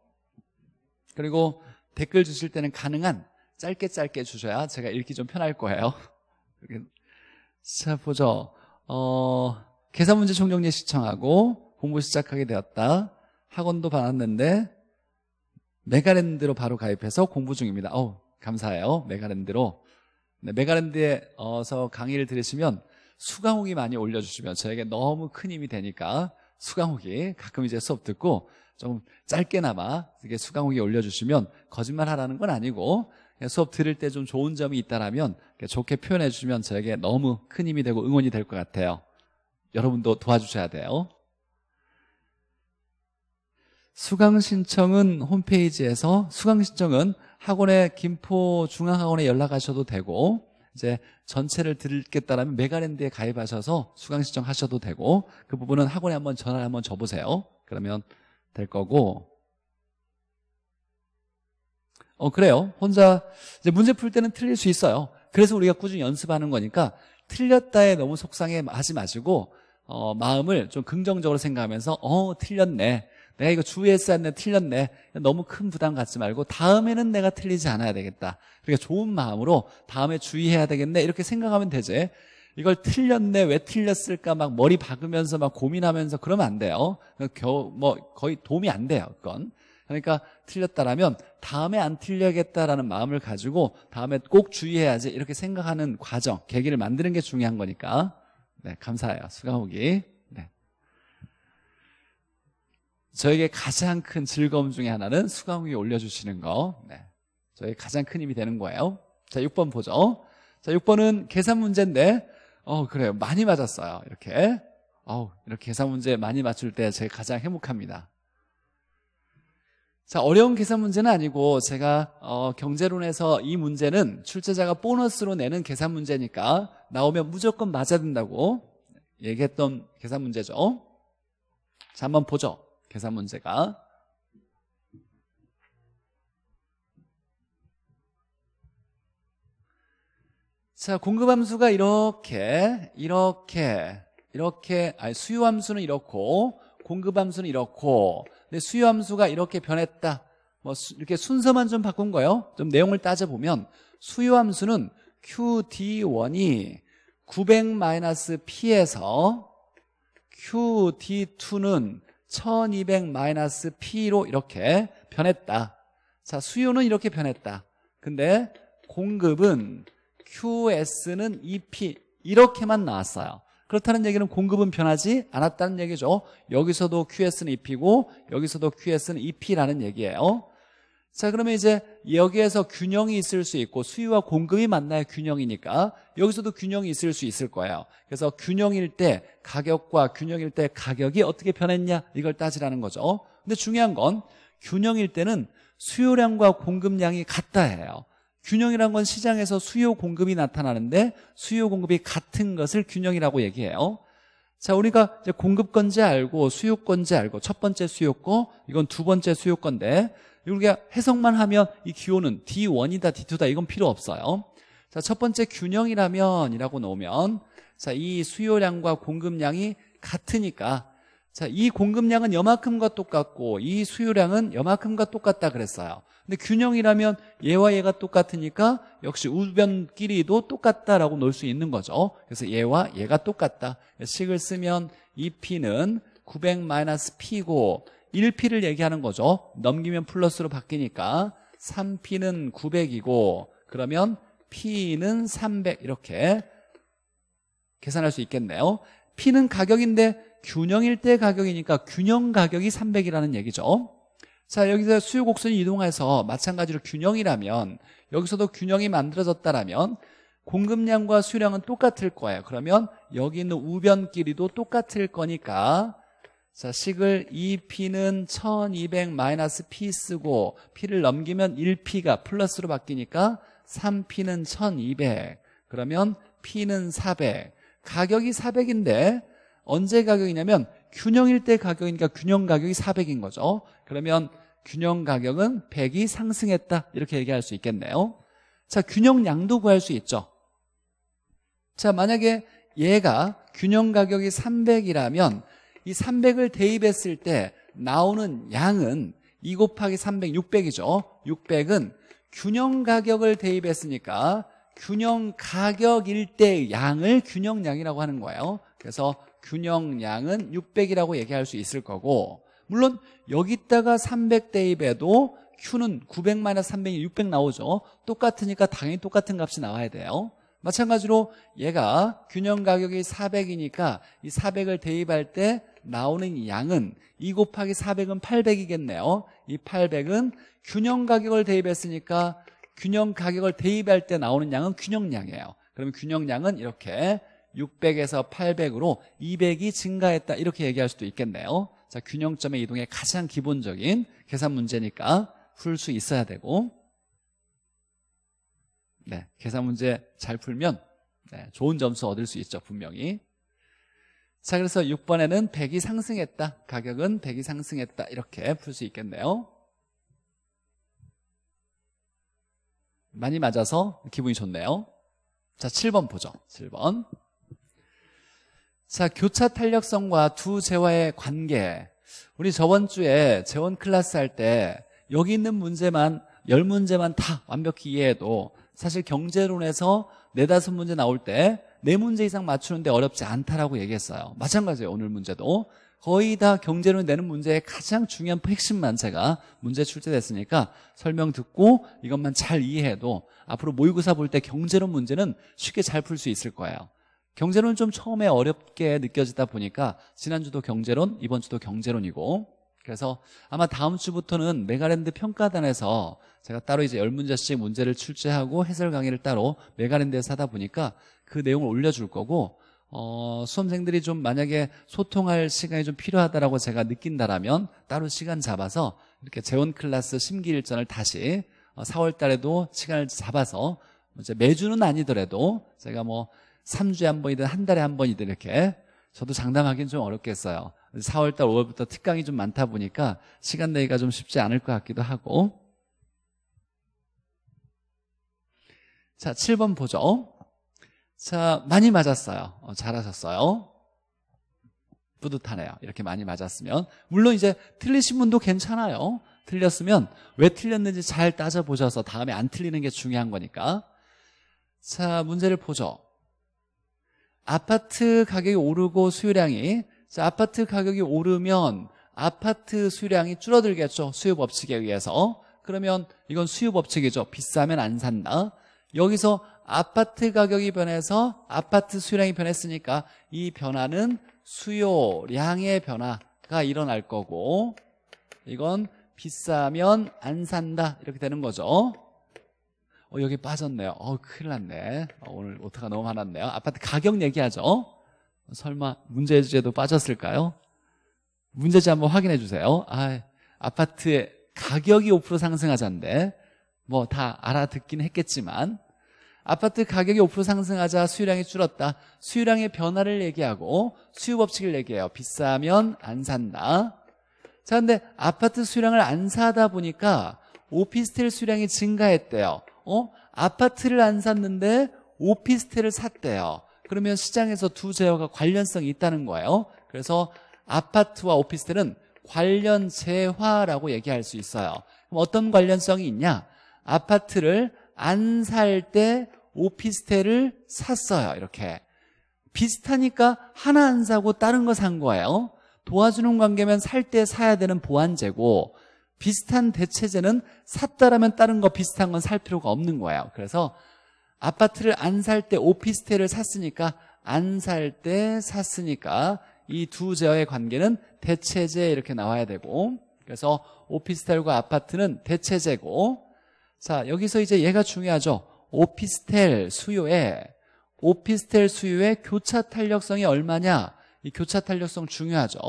그리고 댓글 주실 때는 가능한 짧게 짧게 주셔야 제가 읽기 좀 편할 거예요 *laughs* 자 보죠 어, 계산 문제 총정리 시청하고 공부 시작하게 되었다 학원도 받았는데 메가랜드로 바로 가입해서 공부 중입니다. 어 감사해요. 메가랜드로. 네, 메가랜드에서 강의를 들으시면 수강후기 많이 올려주시면 저에게 너무 큰 힘이 되니까 수강후기 가끔 이제 수업 듣고 조금 짧게나마 이게 수강후기 올려주시면 거짓말 하라는 건 아니고 수업 들을 때 좀 좋은 점이 있다라면 좋게 표현해 주시면 저에게 너무 큰 힘이 되고 응원이 될 것 같아요. 여러분도 도와주셔야 돼요. 수강 신청은 홈페이지에서 수강 신청은 학원에 김포 중앙학원에 연락하셔도 되고 이제 전체를 드리겠다라면 메가랜드에 가입하셔서 수강 신청하셔도 되고 그 부분은 학원에 한번 전화를 한번 줘보세요. 그러면 될 거고 어 그래요. 혼자 이제 문제 풀 때는 틀릴 수 있어요. 그래서 우리가 꾸준히 연습하는 거니까 틀렸다에 너무 속상해 하지 마시고 어, 마음을 좀 긍정적으로 생각하면서 어 틀렸네 내가 이거 주의에 쌓네 틀렸네 너무 큰 부담 갖지 말고 다음에는 내가 틀리지 않아야 되겠다 그러니까 좋은 마음으로 다음에 주의해야 되겠네 이렇게 생각하면 되지 이걸 틀렸네 왜 틀렸을까 막 머리 박으면서 막 고민하면서 그러면 안 돼요 겨우 뭐 거의 도움이 안 돼요 그건 그러니까 틀렸다라면 다음에 안 틀려야겠다라는 마음을 가지고 다음에 꼭 주의해야지 이렇게 생각하는 과정 계기를 만드는 게 중요한 거니까 네 감사해요 수강후기 저에게 가장 큰 즐거움 중에 하나는 수강 후에 올려주시는 거 네. 저에게 가장 큰 힘이 되는 거예요 자 6번 보죠 자 6번은 계산 문제인데 어 그래요 많이 맞았어요 이렇게 어 이렇게 계산 문제 많이 맞출 때 제가 가장 행복합니다 자 어려운 계산 문제는 아니고 제가 어, 경제론에서 이 문제는 출제자가 보너스로 내는 계산 문제니까 나오면 무조건 맞아야 된다고 얘기했던 계산 문제죠 자 한번 보죠 계산 문제가 자, 공급함수가 이렇게, 이렇게, 이렇게, 아니, 수요함수는 이렇고, 공급함수는 이렇고, 근데 수요함수가 이렇게 변했다. 뭐, 수, 이렇게 순서만 좀 바꾼 거예요. 좀 내용을 따져보면, 수요함수는 QD1이 900-P에서 QD2는 1200 마이너스 P로 이렇게 변했다. 자, 수요는 이렇게 변했다. 근데 공급은 QS는 EP 이렇게만 나왔어요. 그렇다는 얘기는 공급은 변하지 않았다는 얘기죠. 여기서도 QS는 EP고 여기서도 QS는 EP라는 얘기예요. 자 그러면 이제 여기에서 균형이 있을 수 있고 수요와 공급이 만나야 균형이니까 여기서도 균형이 있을 수 있을 거예요 그래서 균형일 때 가격과 균형일 때 가격이 어떻게 변했냐 이걸 따지라는 거죠 근데 중요한 건 균형일 때는 수요량과 공급량이 같다 해요 균형이란 건 시장에서 수요 공급이 나타나는데 수요 공급이 같은 것을 균형이라고 얘기해요 자 우리가 이제 공급 건지 알고 수요 건지 알고 첫 번째 수요 거 이건 두 번째 수요 건데 우렇게 해석만 하면 이 기호는 D1이다 D2다 이건 필요 없어요 자첫 번째 균형이라면 이라고 넣으면 자이 수요량과 공급량이 같으니까 자, 이 공급량은 여만큼과 똑같고 이 수요량은 여만큼과 똑같다 그랬어요. 근데 균형이라면 얘와 얘가 똑같으니까 역시 우변끼리도 똑같다라고 놓을 수 있는 거죠. 그래서 얘와 얘가 똑같다. 식을 쓰면 2P는 900-P고 1P를 얘기하는 거죠 넘기면 플러스로 바뀌니까 3P는 900이고 그러면 P는 300 이렇게 계산할 수 있겠네요 P는 가격인데 균형일 때 가격이니까 균형 가격이 300이라는 얘기죠 자 여기서 수요 곡선이 이동해서 마찬가지로 균형이라면 여기서도 균형이 만들어졌다라면 공급량과 수량은 똑같을 거예요 그러면 여기 있는 우변길이도 똑같을 거니까 자, 식을 2P는 1200 마이너스 P 쓰고 P를 넘기면 1P가 플러스로 바뀌니까 3P는 1200 그러면 P는 400 가격이 400인데 언제 가격이냐면 균형일 때 가격이니까 균형 가격이 400인 거죠 그러면 균형 가격은 100이 상승했다 이렇게 얘기할 수 있겠네요 자 균형 양도 구할 수 있죠 자 만약에 얘가 균형 가격이 300이라면 이 300을 대입했을 때 나오는 양은 2 곱하기 300, 600이죠. 600은 균형 가격을 대입했으니까 균형 가격일 때 양을 균형량이라고 하는 거예요. 그래서 균형량은 600이라고 얘기할 수 있을 거고 물론 여기다가 300 대입해도 Q는 9 0 0마이너 300이 600 나오죠. 똑같으니까 당연히 똑같은 값이 나와야 돼요. 마찬가지로 얘가 균형 가격이 400이니까 이 400을 대입할 때 나오는 양은 2 곱하기 400은 800이겠네요 이 800은 균형 가격을 대입했으니까 균형 가격을 대입할 때 나오는 양은 균형량이에요 그러면 균형량은 이렇게 600에서 800으로 200이 증가했다 이렇게 얘기할 수도 있겠네요 자 균형점의 이동에 가장 기본적인 계산 문제니까 풀 수 있어야 되고 네 계산 문제 잘 풀면 네, 좋은 점수 얻을 수 있죠 분명히 자 그래서 6번에는 100이 상승했다 가격은 100이 상승했다 이렇게 풀 수 있겠네요 많이 맞아서 기분이 좋네요 자 7번 보죠 7번 자 교차 탄력성과 두 재화의 관계 우리 저번 주에 재원 클래스 할 때 여기 있는 문제만 1 0문제만다 완벽히 이해해도 사실 경제론에서 4, 5 문제 나올 때네 문제 이상 맞추는데 어렵지 않다라고 얘기했어요. 마찬가지예요. 오늘 문제도 거의 다 경제로 내는 문제의 가장 중요한 핵심만 제가 문제 출제됐으니까 설명 듣고 이것만 잘 이해해도 앞으로 모의고사 볼 때 경제론 문제는 쉽게 잘 풀 수 있을 거예요. 경제론 좀 처음에 어렵게 느껴지다 보니까 지난주도 경제론, 이번 주도 경제론이고 그래서 아마 다음 주부터는 메가랜드 평가단에서 제가 따로 이제 열문제씩 문제를 출제하고 해설 강의를 따로 메가랜드에서 하다 보니까 그 내용을 올려줄 거고 어, 수험생들이 좀 만약에 소통할 시간이 좀 필요하다라고 제가 느낀다라면 따로 시간 잡아서 이렇게 재원 클래스 심기 일전을 다시 4월 어, 달에도 시간을 잡아서 이제 매주는 아니더라도 제가 뭐 3주에 한 번이든 한 달에 한 번이든 이렇게 저도 장담하기는 좀 어렵겠어요. 4월달, 5월부터 특강이 좀 많다 보니까 시간 내기가 좀 쉽지 않을 것 같기도 하고. 자, 7번 보죠. 자, 많이 맞았어요. 어, 잘하셨어요. 뿌듯하네요. 이렇게 많이 맞았으면. 물론 이제 틀리신 분도 괜찮아요. 틀렸으면 왜 틀렸는지 잘 따져보셔서 다음에 안 틀리는 게 중요한 거니까. 자, 문제를 보죠. 아파트 가격이 오르고 수요량이, 자, 아파트 가격이 오르면 아파트 수요량이 줄어들겠죠. 수요 법칙에 의해서. 그러면 이건 수요 법칙이죠. 비싸면 안 산다. 여기서 아파트 가격이 변해서 아파트 수요량이 변했으니까 이 변화는 수요량의 변화가 일어날 거고 이건 비싸면 안 산다 이렇게 되는 거죠 어, 여기 빠졌네요 어, 큰일 났네 어, 오늘 오타가 너무 많았네요 아파트 가격 얘기하죠 어, 설마 문제제도 빠졌을까요? 문제제 한번 확인해 주세요 아, 아파트 가격이 5%상승하잔데뭐 다 알아듣긴 했겠지만 아파트 가격이 5% 상승하자 수요량이 줄었다. 수요량의 변화를 얘기하고 수요 법칙을 얘기해요. 비싸면 안 산다. 자, 근데 아파트 수량을 안 사다 보니까 오피스텔 수량이 증가했대요. 어? 아파트를 안 샀는데 오피스텔을 샀대요. 그러면 시장에서 두 제어가 관련성이 있다는 거예요. 그래서 아파트와 오피스텔은 관련재화라고 얘기할 수 있어요. 그럼 어떤 관련성이 있냐? 아파트를 안살때 오피스텔을 샀어요. 이렇게. 비슷하니까 하나 안 사고 다른 거 산 거예요. 도와주는 관계면 살 때 사야 되는 보완제고 비슷한 대체제는 샀다라면 다른 거 비슷한 건 살 필요가 없는 거예요. 그래서 아파트를 안 살 때 오피스텔을 샀으니까 안 살 때 샀으니까 이 두 제어의 관계는 대체제 이렇게 나와야 되고 그래서 오피스텔과 아파트는 대체제고 자 여기서 이제 얘가 중요하죠 오피스텔 수요에 오피스텔 수요의 교차 탄력성이 얼마냐 이 교차 탄력성 중요하죠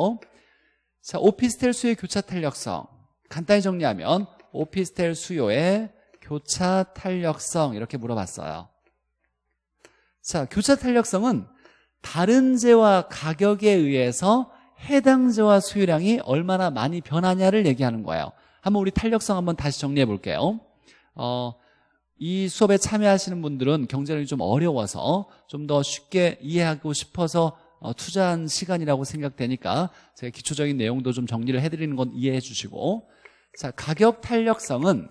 자 오피스텔 수요의 교차 탄력성 간단히 정리하면 오피스텔 수요의 교차 탄력성 이렇게 물어봤어요 자 교차 탄력성은 다른 재와 가격에 의해서 해당 재와 수요량이 얼마나 많이 변하냐를 얘기하는 거예요 한번 우리 탄력성 한번 다시 정리해 볼게요 어, 이 수업에 참여하시는 분들은 경제력이 좀 어려워서 좀 더 쉽게 이해하고 싶어서 어, 투자한 시간이라고 생각되니까 제가 기초적인 내용도 좀 정리를 해드리는 건 이해해 주시고 자 가격 탄력성은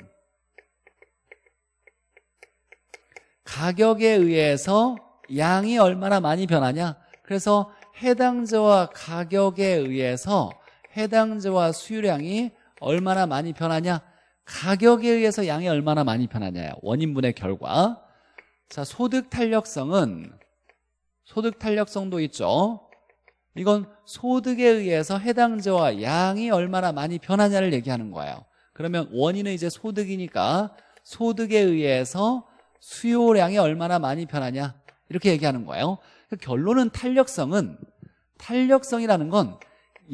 가격에 의해서 양이 얼마나 많이 변하냐 그래서 해당자와 가격에 의해서 해당자와 수요량이 얼마나 많이 변하냐 가격에 의해서 양이 얼마나 많이 변하냐 원인분의 결과 자 소득 탄력성은 소득 탄력성도 있죠 이건 소득에 의해서 해당자와 양이 얼마나 많이 변하냐를 얘기하는 거예요 그러면 원인은 이제 소득이니까 소득에 의해서 수요량이 얼마나 많이 변하냐 이렇게 얘기하는 거예요 그 결론은 탄력성은 탄력성이라는 건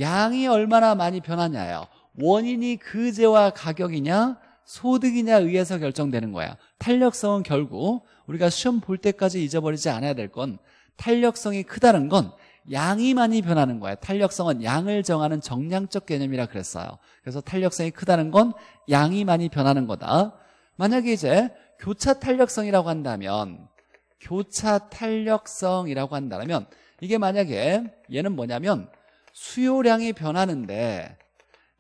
양이 얼마나 많이 변하냐예요 원인이 그제와 가격이냐 소득이냐 에 의해서 결정되는 거야 탄력성은 결국 우리가 시험 볼 때까지 잊어버리지 않아야 될 건 탄력성이 크다는 건 양이 많이 변하는 거야 탄력성은 양을 정하는 정량적 개념이라 그랬어요 그래서 탄력성이 크다는 건 양이 많이 변하는 거다 만약에 이제 교차 탄력성이라고 한다면 교차 탄력성이라고 한다면 이게 만약에 얘는 뭐냐면 수요량이 변하는데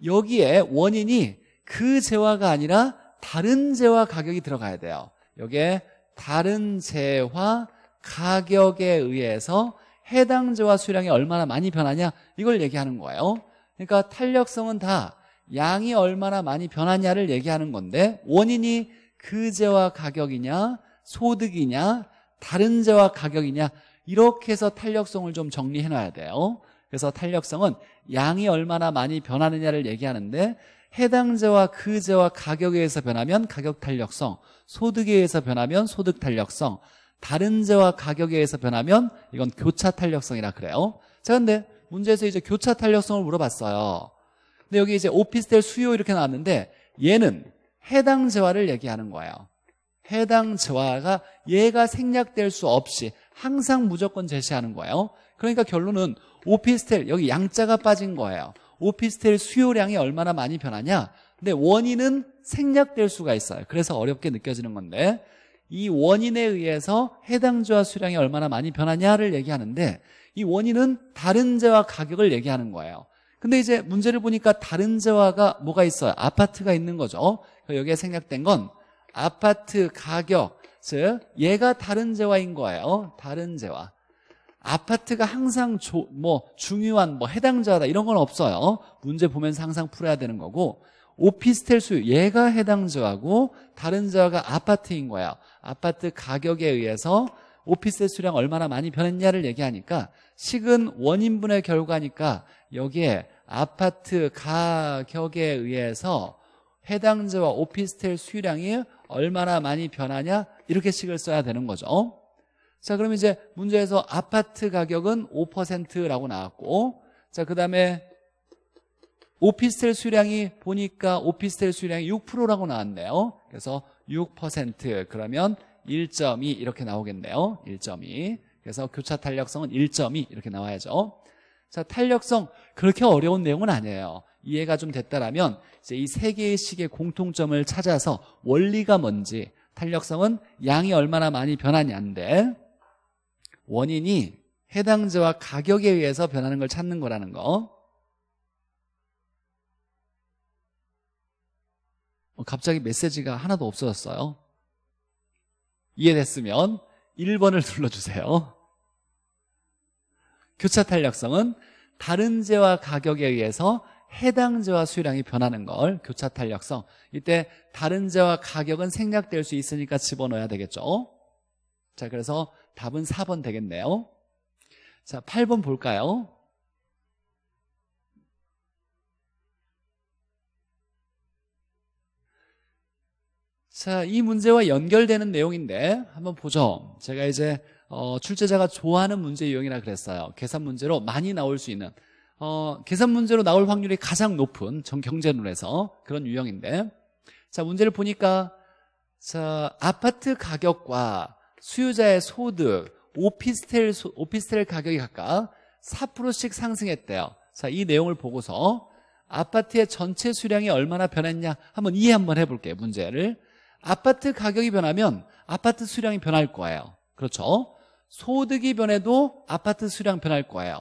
여기에 원인이 그 재화가 아니라 다른 재화 가격이 들어가야 돼요 여기에 다른 재화 가격에 의해서 해당 재화 수량이 얼마나 많이 변하냐 이걸 얘기하는 거예요 그러니까 탄력성은 다 양이 얼마나 많이 변하냐를 얘기하는 건데 원인이 그 재화 가격이냐 소득이냐 다른 재화 가격이냐 이렇게 해서 탄력성을 좀 정리해놔야 돼요 그래서 탄력성은 양이 얼마나 많이 변하느냐를 얘기하는데 해당제와 그제와 가격에 의해서 변하면 가격 탄력성, 소득에 의해서 변하면 소득 탄력성, 다른 제와 가격에 의해서 변하면 이건 교차 탄력성이라 그래요. 자, 근데 문제에서 이제 교차 탄력성을 물어봤어요. 근데 여기 이제 오피스텔 수요 이렇게 나왔는데 얘는 해당 재화를 얘기하는 거예요. 해당 재화가 얘가 생략될 수 없이 항상 무조건 제시하는 거예요. 그러니까 결론은 오피스텔 여기 양자가 빠진 거예요 오피스텔 수요량이 얼마나 많이 변하냐 근데 원인은 생략될 수가 있어요 그래서 어렵게 느껴지는 건데 이 원인에 의해서 해당 주화 수량이 얼마나 많이 변하냐를 얘기하는데 이 원인은 다른 재화 가격을 얘기하는 거예요 근데 이제 문제를 보니까 다른 재화가 뭐가 있어요 아파트가 있는 거죠 여기에 생략된 건 아파트 가격 즉 얘가 다른 재화인 거예요 다른 재화 아파트가 항상 조, 뭐 중요한 뭐 해당자다 이런 건 없어요. 문제 보면서 항상 풀어야 되는 거고 오피스텔 수요 얘가 해당자하고 다른 자가 아파트인 거예요. 아파트 가격에 의해서 오피스텔 수량 얼마나 많이 변했냐를 얘기하니까 식은 원인분의 결과니까 여기에 아파트 가격에 의해서 해당자와 오피스텔 수량이 얼마나 많이 변하냐 이렇게 식을 써야 되는 거죠. 자, 그럼 이제 문제에서 아파트 가격은 5%라고 나왔고 자, 그다음에 오피스텔 수량이 보니까 오피스텔 수량이 6%라고 나왔네요. 그래서 6% 그러면 1.2 이렇게 나오겠네요. 1.2. 그래서 교차 탄력성은 1.2 이렇게 나와야죠. 자, 탄력성 그렇게 어려운 내용은 아니에요. 이해가 좀 됐다라면 이제 이 세 개의 식의 공통점을 찾아서 원리가 뭔지 탄력성은 양이 얼마나 많이 변하냐인데 원인이 해당자와 가격에 의해서 변하는 걸 찾는 거라는 거 어, 갑자기 메시지가 하나도 없어졌어요 이해됐으면 1번을 눌러주세요 교차 탄력성은 다른 재와 가격에 의해서 해당 재와 수량이 변하는 걸 교차 탄력성 이때 다른 재와 가격은 생략될 수 있으니까 집어넣어야 되겠죠 자 그래서 답은 4번 되겠네요 자 8번 볼까요? 자, 이 문제와 연결되는 내용인데 한번 보죠. 제가 이제 어, 출제자가 좋아하는 문제 유형이라 그랬어요. 계산 문제로 많이 나올 수 있는 어, 계산 문제로 나올 확률이 가장 높은 전경제론에서 그런 유형인데 자 문제를 보니까 자 아파트 가격과 수요자의 소득, 오피스텔, 오피스텔 가격이 각각 4%씩 상승했대요. 자, 이 내용을 보고서 아파트의 전체 수량이 얼마나 변했냐 한번 이해 한번 해볼게요, 문제를. 아파트 가격이 변하면 아파트 수량이 변할 거예요. 그렇죠? 소득이 변해도 아파트 수량 변할 거예요.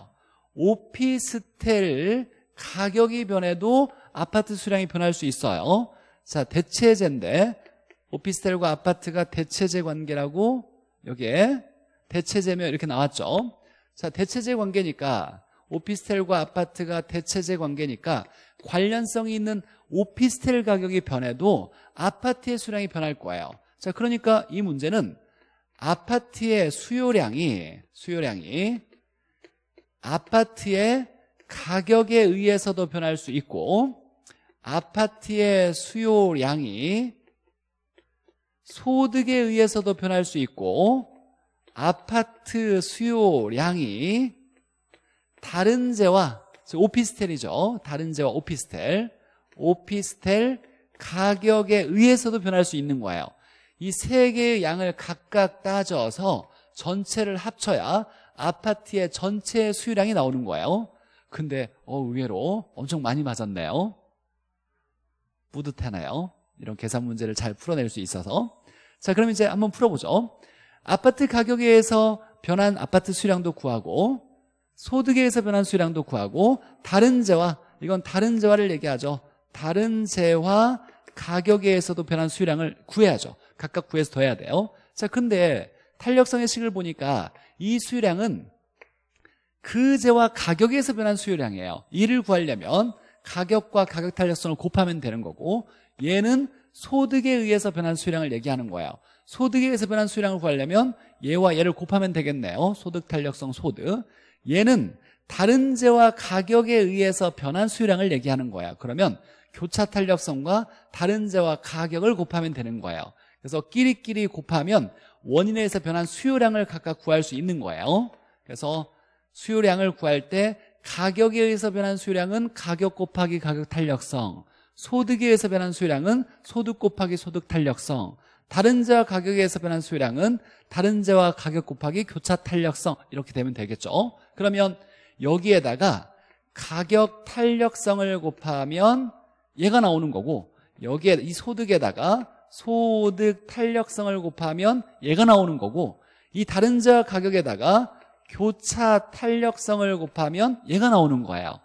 오피스텔 가격이 변해도 아파트 수량이 변할 수 있어요. 자, 대체제인데 오피스텔과 아파트가 대체제 관계라고 여기에 대체재면 이렇게 나왔죠 자 대체재 관계니까 오피스텔과 아파트가 대체재 관계니까 관련성이 있는 오피스텔 가격이 변해도 아파트의 수량이 변할 거예요 자 그러니까 이 문제는 아파트의 수요량이 수요량이 아파트의 가격에 의해서도 변할 수 있고 아파트의 수요량이 소득에 의해서도 변할 수 있고 아파트 수요량이 다른 재와 오피스텔이죠. 다른 재와 오피스텔 오피스텔 가격에 의해서도 변할 수 있는 거예요. 이 세 개의 양을 각각 따져서 전체를 합쳐야 아파트의 전체 수요량이 나오는 거예요. 근데 어, 의외로 엄청 많이 맞았네요. 뿌듯하나요? 이런 계산 문제를 잘 풀어낼 수 있어서 자 그럼 이제 한번 풀어보죠 아파트 가격에 의해서 변한 아파트 수량도 구하고 소득에 의해서 변한 수량도 구하고 다른 재화 이건 다른 재화를 얘기하죠 다른 재화 가격에 의해서도 변한 수량을 구해야죠 각각 구해서 더해야 돼요 자 근데 탄력성의 식을 보니까 이 수량은 그 재화 가격에서 변한 수요량이에요 이를 구하려면 가격과 가격 탄력성을 곱하면 되는 거고 얘는 소득에 의해서 변한 수량을 얘기하는 거예요 소득에 의해서 변한 수량을 구하려면 얘와 얘를 곱하면 되겠네요 소득 탄력성 소득 얘는 다른 재와 가격에 의해서 변한 수량을 얘기하는 거야 그러면 교차 탄력성과 다른 재와 가격을 곱하면 되는 거예요 그래서 끼리끼리 곱하면 원인에 의해서 변한 수요량을 각각 구할 수 있는 거예요 그래서 수요량을 구할 때 가격에 의해서 변한 수요량은 가격 곱하기 가격 탄력성 소득에 서 변한 수요량은 소득 곱하기 소득 탄력성 다른 자와 가격에 서 변한 수요량은 다른 자와 가격 곱하기 교차 탄력성 이렇게 되면 되겠죠 그러면 여기에다가 가격 탄력성을 곱하면 얘가 나오는 거고 여기에 이 소득에다가 소득 탄력성을 곱하면 얘가 나오는 거고 이 다른 자 가격에다가 교차 탄력성을 곱하면 얘가 나오는 거예요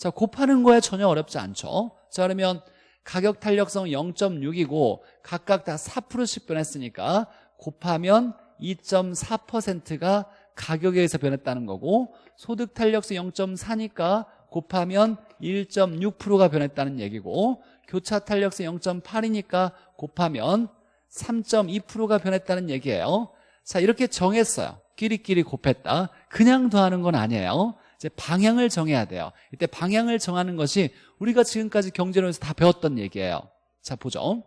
자 곱하는 거에 전혀 어렵지 않죠 자 그러면 가격 탄력성 0.6이고 각각 다 4%씩 변했으니까 곱하면 2.4%가 가격에 의해서 변했다는 거고 소득 탄력성 0.4니까 곱하면 1.6%가 변했다는 얘기고 교차 탄력성 0.8이니까 곱하면 3.2%가 변했다는 얘기예요 자 이렇게 정했어요 끼리끼리 곱했다 그냥 더하는 건 아니에요 이제 방향을 정해야 돼요 이때 방향을 정하는 것이 우리가 지금까지 경제론에서 다 배웠던 얘기예요 자 보죠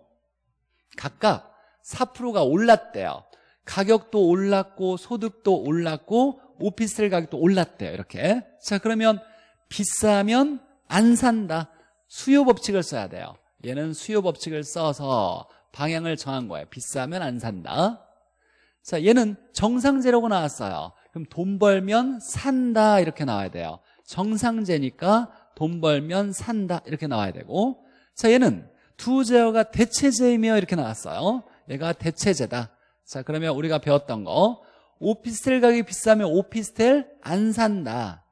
각각 4%가 올랐대요 가격도 올랐고 소득도 올랐고 오피스텔 가격도 올랐대요 이렇게 자 그러면 비싸면 안 산다 수요 법칙을 써야 돼요 얘는 수요 법칙을 써서 방향을 정한 거예요 비싸면 안 산다 자 얘는 정상제로고 나왔어요 그럼 돈 벌면 산다 이렇게 나와야 돼요 정상제니까 돈 벌면 산다 이렇게 나와야 되고 자 얘는 두 제어가 대체제이며 이렇게 나왔어요 얘가 대체제다 자 그러면 우리가 배웠던 거 오피스텔 가격이 비싸면 오피스텔 안 산다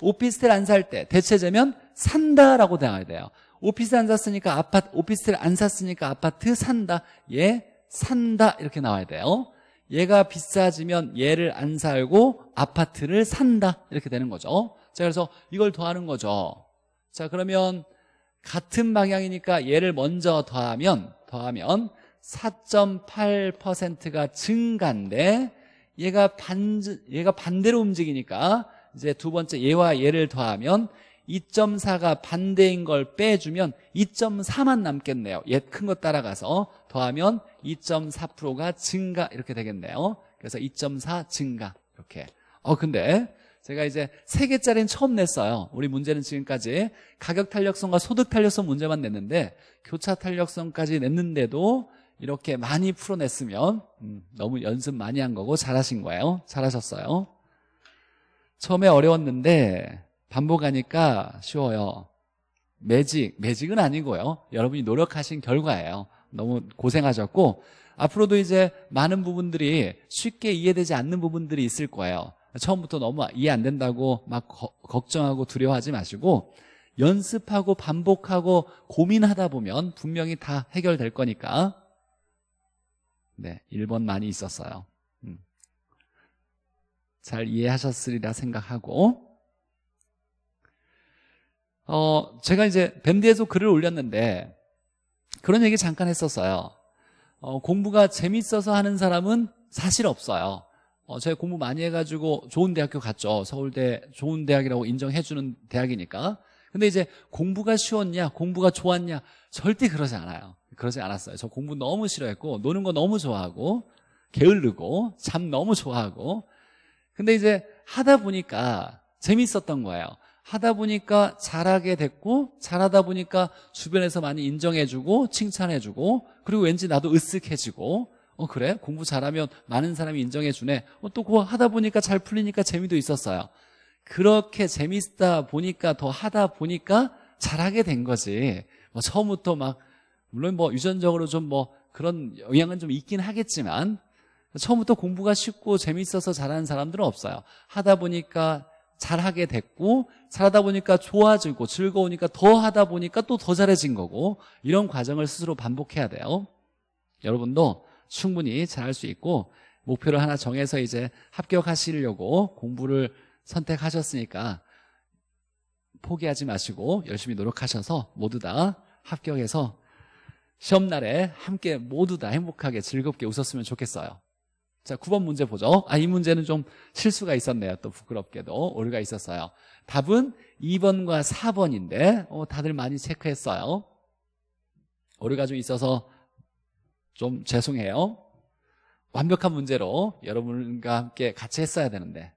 오피스텔 안 살 때 대체제면 산다라고 나와야 돼요 오피스텔 안 샀으니까 아파트 오피스텔 안 샀으니까 아파트 산다 얘 예, 산다 이렇게 나와야 돼요 얘가 비싸지면 얘를 안 살고 아파트를 산다 이렇게 되는 거죠 자 그래서 이걸 더하는 거죠 자 그러면 같은 방향이니까 얘를 먼저 더하면 더하면 4.8%가 증가인데 얘가 반 얘가 반대로 움직이니까 이제 두 번째 얘와 얘를 더하면 2.4가 반대인 걸 빼주면 2.4만 남겠네요 얘 큰 거 따라가서 더하면 2.4%가 증가 이렇게 되겠네요 그래서 2.4 증가 이렇게 어 근데 제가 이제 3개짜리는 처음 냈어요 우리 문제는 지금까지 가격 탄력성과 소득 탄력성 문제만 냈는데 교차 탄력성까지 냈는데도 이렇게 많이 풀어냈으면 음, 너무 연습 많이 한 거고 잘하신 거예요 잘하셨어요 처음에 어려웠는데 반복하니까 쉬워요 매직, 매직은 아니고요 여러분이 노력하신 결과예요 너무 고생하셨고 앞으로도 이제 많은 부분들이 쉽게 이해되지 않는 부분들이 있을 거예요 처음부터 너무 이해 안 된다고 막 거, 걱정하고 두려워하지 마시고 연습하고 반복하고 고민하다 보면 분명히 다 해결될 거니까 네, 1번 많이 있었어요 음. 잘 이해하셨으리라 생각하고 어, 제가 이제 밴드에서 글을 올렸는데 그런 얘기 잠깐 했었어요. 어, 공부가 재밌어서 하는 사람은 사실 없어요. 어, 제가 공부 많이 해가지고 좋은 대학교 갔죠. 서울대 좋은 대학이라고 인정해주는 대학이니까. 근데 이제 공부가 쉬웠냐, 공부가 좋았냐, 절대 그러지 않아요. 그러지 않았어요. 저 공부 너무 싫어했고, 노는 거 너무 좋아하고, 게을르고, 잠 너무 좋아하고. 근데 이제 하다 보니까 재밌었던 거예요. 하다 보니까 잘하게 됐고 잘하다 보니까 주변에서 많이 인정해주고 칭찬해주고 그리고 왠지 나도 으쓱해지고 어 그래 공부 잘하면 많은 사람이 인정해주네 어, 또 그거 하다 보니까 잘 풀리니까 재미도 있었어요 그렇게 재밌다 보니까 더 하다 보니까 잘하게 된 거지 뭐 처음부터 막 물론 뭐 유전적으로 좀 뭐 그런 영향은 좀 있긴 하겠지만 처음부터 공부가 쉽고 재밌어서 잘하는 사람들은 없어요 하다 보니까 잘하게 됐고 잘하다 보니까 좋아지고 즐거우니까 더 하다 보니까 또 더 잘해진 거고 이런 과정을 스스로 반복해야 돼요 여러분도 충분히 잘할 수 있고 목표를 하나 정해서 이제 합격하시려고 공부를 선택하셨으니까 포기하지 마시고 열심히 노력하셔서 모두 다 합격해서 시험날에 함께 모두 다 행복하게 즐겁게 웃었으면 좋겠어요 자, 9번 문제 보죠. 아, 이 문제는 좀 실수가 있었네요. 또 부끄럽게도 오류가 있었어요. 답은 2번과 4번인데 어, 다들 많이 체크했어요. 오류가 좀 있어서 좀 죄송해요. 완벽한 문제로 여러분과 함께 같이 했어야 되는데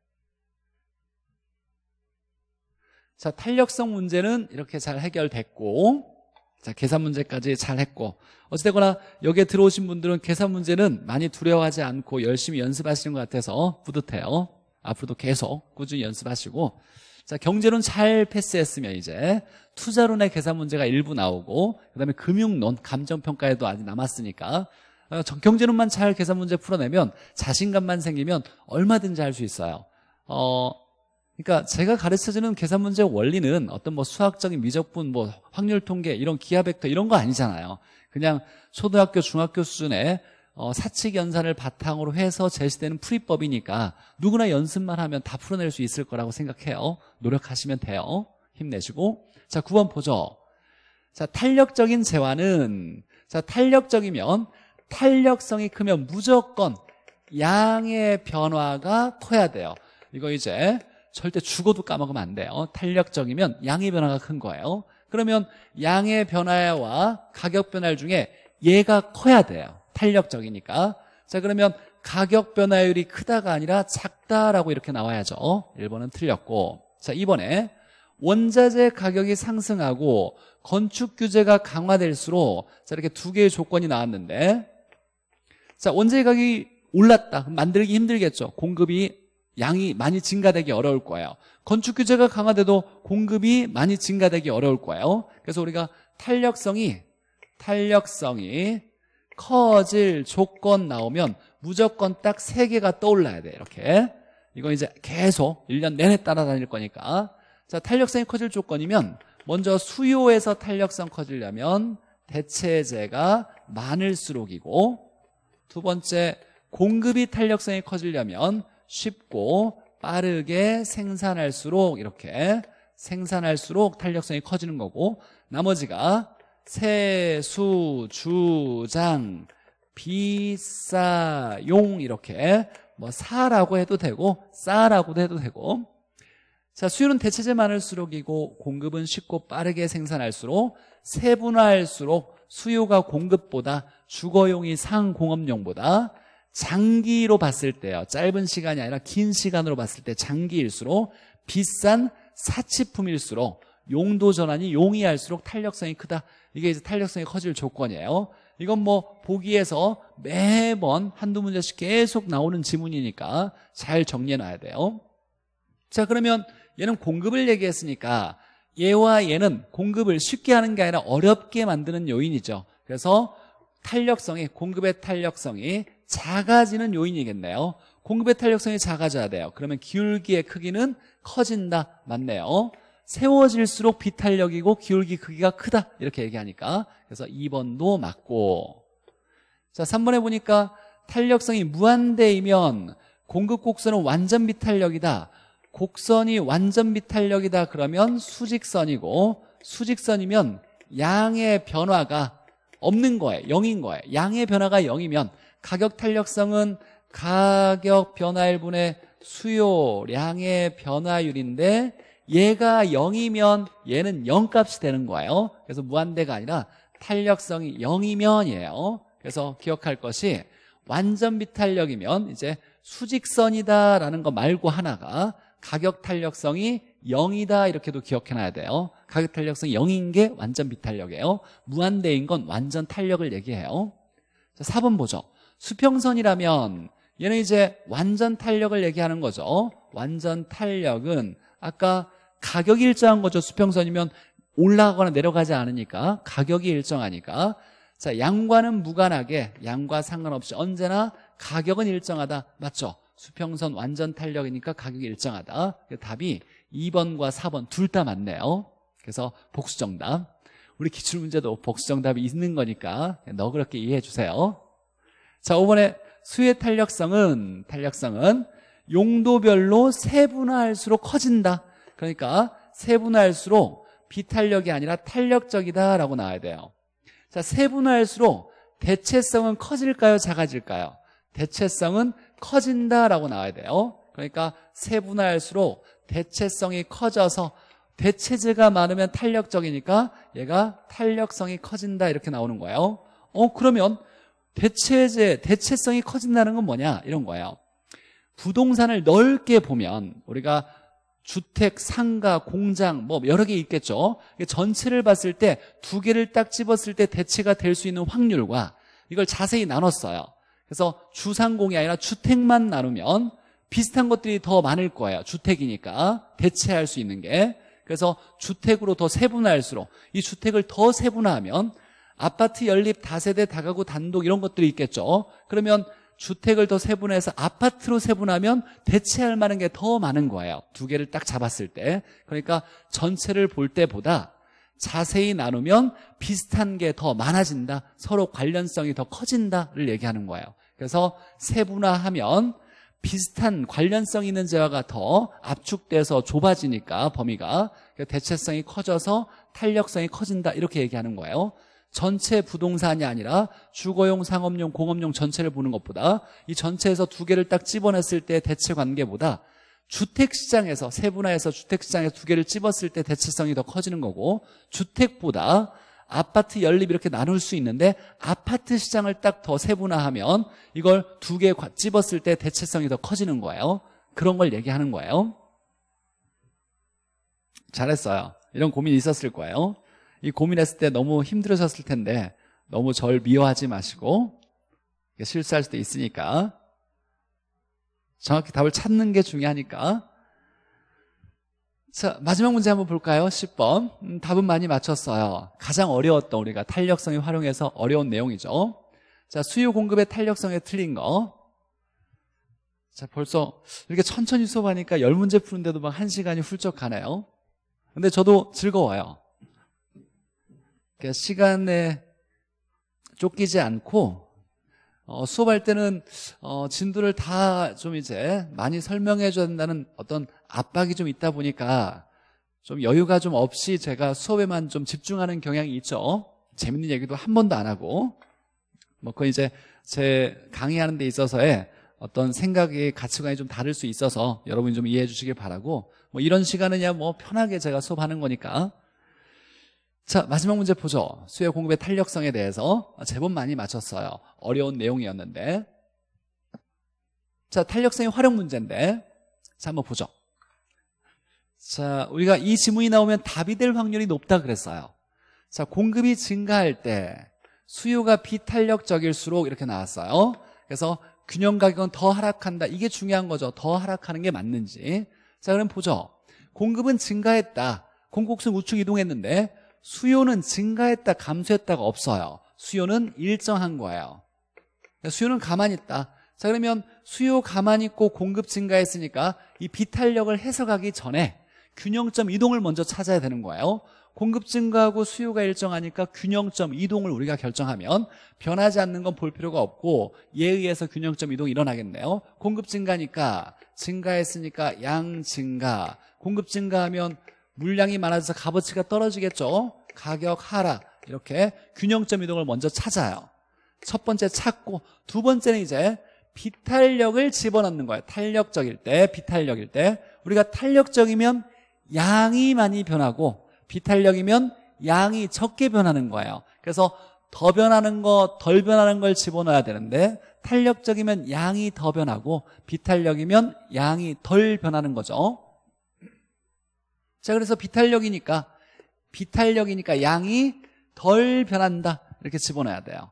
자 탄력성 문제는 이렇게 잘 해결됐고 자, 계산 문제까지 잘 했고 어찌되거나 여기에 들어오신 분들은 계산 문제는 많이 두려워하지 않고 열심히 연습하시는 것 같아서 뿌듯해요 앞으로도 계속 꾸준히 연습하시고 자 경제론 잘 패스했으면 이제 투자론의 계산 문제가 일부 나오고 그 다음에 금융론 감정평가에도 아직 남았으니까 어, 경제론만 잘 계산 문제 풀어내면 자신감만 생기면 얼마든지 할 수 있어요 어 그러니까 제가 가르쳐주는 계산 문제 원리는 어떤 뭐 수학적인 미적분, 뭐 확률 통계, 이런 기하 벡터 이런 거 아니잖아요. 그냥 초등학교, 중학교 수준의 어, 사칙 연산을 바탕으로 해서 제시되는 풀이법이니까 누구나 연습만 하면 다 풀어낼 수 있을 거라고 생각해요. 노력하시면 돼요. 힘내시고. 자, 9번 보죠. 자, 탄력적인 재화는 자, 탄력적이면 탄력성이 크면 무조건 양의 변화가 커야 돼요. 이거 이제 절대 죽어도 까먹으면 안 돼요 탄력적이면 양의 변화가 큰 거예요 그러면 양의 변화와 가격 변화 중에 얘가 커야 돼요 탄력적이니까 자 그러면 가격 변화율이 크다가 아니라 작다라고 이렇게 나와야죠 1번은 틀렸고 자 이번에 원자재 가격이 상승하고 건축 규제가 강화될수록 자 이렇게 두 개의 조건이 나왔는데 자 원자재 가격이 올랐다 만들기 힘들겠죠 공급이 양이 많이 증가되기 어려울 거예요. 건축 규제가 강화돼도 공급이 많이 증가되기 어려울 거예요. 그래서 우리가 탄력성이 탄력성이 커질 조건 나오면 무조건 딱 세 개가 떠올라야 돼 이렇게 이건 이제 계속 1년 내내 따라다닐 거니까 자 탄력성이 커질 조건이면 먼저 수요에서 탄력성 커지려면 대체재가 많을수록이고 두 번째 공급이 탄력성이 커지려면 쉽고 빠르게 생산할수록 이렇게 생산할수록 탄력성이 커지는 거고 나머지가 세수주장 비싸용 이렇게 뭐 사라고 해도 되고 싸라고도 해도 되고 자수요는 대체제 많을수록이고 공급은 쉽고 빠르게 생산할수록 세분화할수록 수요가 공급보다 주거용이 상공업용보다 장기로 봤을 때요. 짧은 시간이 아니라 긴 시간으로 봤을 때 장기일수록 비싼 사치품일수록 용도 전환이 용이할수록 탄력성이 크다. 이게 이제 탄력성이 커질 조건이에요. 이건 뭐 보기에서 매번 한두 문제씩 계속 나오는 지문이니까 잘 정리해놔야 돼요. 자 그러면 얘는 공급을 얘기했으니까 얘와 얘는 공급을 쉽게 하는 게 아니라 어렵게 만드는 요인이죠. 그래서 탄력성이 공급의 탄력성이 작아지는 요인이겠네요 공급의 탄력성이 작아져야 돼요 그러면 기울기의 크기는 커진다 맞네요 세워질수록 비탄력이고 기울기 크기가 크다 이렇게 얘기하니까 그래서 2번도 맞고 자 3번에 보니까 탄력성이 무한대이면 공급 곡선은 완전 비탄력이다 곡선이 완전 비탄력이다 그러면 수직선이고 수직선이면 양의 변화가 없는 거예요 0인 거예요 양의 변화가 0이면 가격 탄력성은 가격 변화일 분의 수요량의 변화율인데 얘가 0이면 얘는 0값이 되는 거예요 그래서 무한대가 아니라 탄력성이 0이면이에요 그래서 기억할 것이 완전 비탄력이면 이제 수직선이다라는 거 말고 하나가 가격 탄력성이 0이다 이렇게도 기억해놔야 돼요 가격 탄력성이 0인 게 완전 비탄력이에요 무한대인 건 완전 탄력을 얘기해요 자, 4번 보죠 수평선이라면 얘는 이제 완전 탄력을 얘기하는 거죠. 완전 탄력은 아까 가격이 일정한 거죠. 수평선이면 올라가거나 내려가지 않으니까 가격이 일정하니까 자 양과는 무관하게 양과 상관없이 언제나 가격은 일정하다 맞죠? 수평선 완전 탄력이니까 가격이 일정하다 그 답이 2번과 4번 둘 다 맞네요 그래서 복수정답 우리 기출문제도 복수정답이 있는 거니까 너그럽게 이해해 주세요 자, 5번에 수의 탄력성은 탄력성은 용도별로 세분화할수록 커진다. 그러니까 세분화할수록 비탄력이 아니라 탄력적이다라고 나와야 돼요. 자, 세분화할수록 대체성은 커질까요? 작아질까요? 대체성은 커진다라고 나와야 돼요. 그러니까 세분화할수록 대체성이 커져서 대체제가 많으면 탄력적이니까 얘가 탄력성이 커진다 이렇게 나오는 거예요. 어 그러면 대체제, 대체성이 커진다는 건 뭐냐? 이런 거예요. 부동산을 넓게 보면 우리가 주택, 상가, 공장 뭐 여러 개 있겠죠. 전체를 봤을 때 두 개를 딱 집었을 때 대체가 될 수 있는 확률과 이걸 자세히 나눴어요. 그래서 주상공이 아니라 주택만 나누면 비슷한 것들이 더 많을 거예요. 주택이니까 대체할 수 있는 게. 그래서 주택으로 더 세분화할수록 이 주택을 더 세분화하면 아파트 연립 다세대 다가구 단독 이런 것들이 있겠죠 그러면 주택을 더 세분해서 아파트로 세분하면 대체할 만한 게 더 많은 거예요 두 개를 딱 잡았을 때 그러니까 전체를 볼 때보다 자세히 나누면 비슷한 게 더 많아진다 서로 관련성이 더 커진다를 얘기하는 거예요 그래서 세분화하면 비슷한 관련성 있는 재화가 더 압축돼서 좁아지니까 범위가 대체성이 커져서 탄력성이 커진다 이렇게 얘기하는 거예요 전체 부동산이 아니라 주거용, 상업용, 공업용 전체를 보는 것보다 이 전체에서 두 개를 딱 집어냈을 때 대체 관계보다 주택시장에서 세분화해서 주택시장에서 두 개를 집었을 때 대체성이 더 커지는 거고 주택보다 아파트 연립 이렇게 나눌 수 있는데 아파트 시장을 딱 더 세분화하면 이걸 두 개 집었을 때 대체성이 더 커지는 거예요 그런 걸 얘기하는 거예요 잘했어요 이런 고민이 있었을 거예요 이 고민했을 때 너무 힘들으셨을 텐데 너무 절 미워하지 마시고 실수할 수도 있으니까 정확히 답을 찾는 게 중요하니까 자 마지막 문제 한번 볼까요? 10번 음, 답은 많이 맞췄어요 가장 어려웠던 우리가 탄력성이 활용해서 어려운 내용이죠 자 수요 공급의 탄력성에 틀린 거자 벌써 이렇게 천천히 수업하니까 열문제 푸는데도 막 한시간이 훌쩍 가네요 근데 저도 즐거워요 그러니까 시간에 쫓기지 않고 어, 수업할 때는 어, 진도를 다 좀 이제 많이 설명해 줘다는 어떤 압박이 좀 있다 보니까 좀 여유가 좀 없이 제가 수업에만 좀 집중하는 경향이 있죠. 재밌는 얘기도 한 번도 안 하고 뭐그 이제 제 강의하는 데 있어서의 어떤 생각이 가치관이 좀 다를 수 있어서 여러분이 좀 이해해 주시길 바라고 뭐 이런 시간은야 뭐 편하게 제가 수업하는 거니까 자 마지막 문제 보죠 수요 공급의 탄력성에 대해서 제법 많이 맞췄어요 어려운 내용이었는데 자 탄력성의 활용 문제인데 자 한번 보죠 자 우리가 이 지문이 나오면 답이 될 확률이 높다 그랬어요 자 공급이 증가할 때 수요가 비탄력적일수록 이렇게 나왔어요 그래서 균형 가격은 더 하락한다 이게 중요한 거죠 더 하락하는 게 맞는지 자 그럼 보죠 공급은 증가했다 공급성 우측 이동했는데 수요는 증가했다 감소했다가 없어요 수요는 일정한 거예요 수요는 가만히 있다 자 그러면 수요 가만히 있고 공급 증가했으니까 이 비탄력을 해석하기 전에 균형점 이동을 먼저 찾아야 되는 거예요 공급 증가하고 수요가 일정하니까 균형점 이동을 우리가 결정하면 변하지 않는 건 볼 필요가 없고 예에 의해서 균형점 이동이 일어나겠네요 공급 증가니까 증가했으니까 양 증가 공급 증가하면 물량이 많아져서 값어치가 떨어지겠죠 가격 하락 이렇게 균형점 이동을 먼저 찾아요 첫 번째 찾고 두 번째는 이제 비탄력을 집어넣는 거예요 탄력적일 때 비탄력일 때 우리가 탄력적이면 양이 많이 변하고 비탄력이면 양이 적게 변하는 거예요 그래서 더 변하는 거 덜 변하는 걸 집어넣어야 되는데 탄력적이면 양이 더 변하고 비탄력이면 양이 덜 변하는 거죠 자 그래서 비탄력이니까 비탄력이니까 양이 덜 변한다 이렇게 집어넣어야 돼요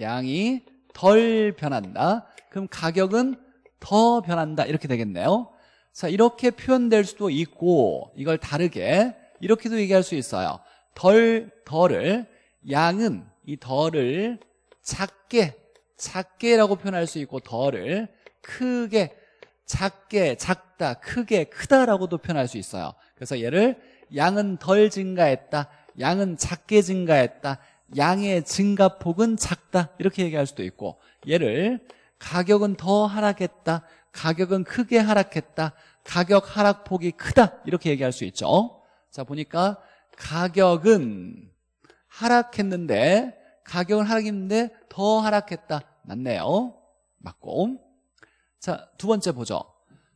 양이 덜 변한다 그럼 가격은 더 변한다 이렇게 되겠네요 자 이렇게 표현될 수도 있고 이걸 다르게 이렇게도 얘기할 수 있어요 덜, 덜을 양은 이 덜을 작게 작게라고 표현할 수 있고 덜을 크게 작게 작다 크게 크다라고도 표현할 수 있어요 그래서 얘를 양은 덜 증가했다. 양은 작게 증가했다. 양의 증가폭은 작다. 이렇게 얘기할 수도 있고 얘를 가격은 더 하락했다. 가격은 크게 하락했다. 가격 하락폭이 크다. 이렇게 얘기할 수 있죠. 자, 보니까 가격은 하락했는데 가격은 하락했는데 더 하락했다. 맞네요. 맞고. 자, 두 번째 보죠.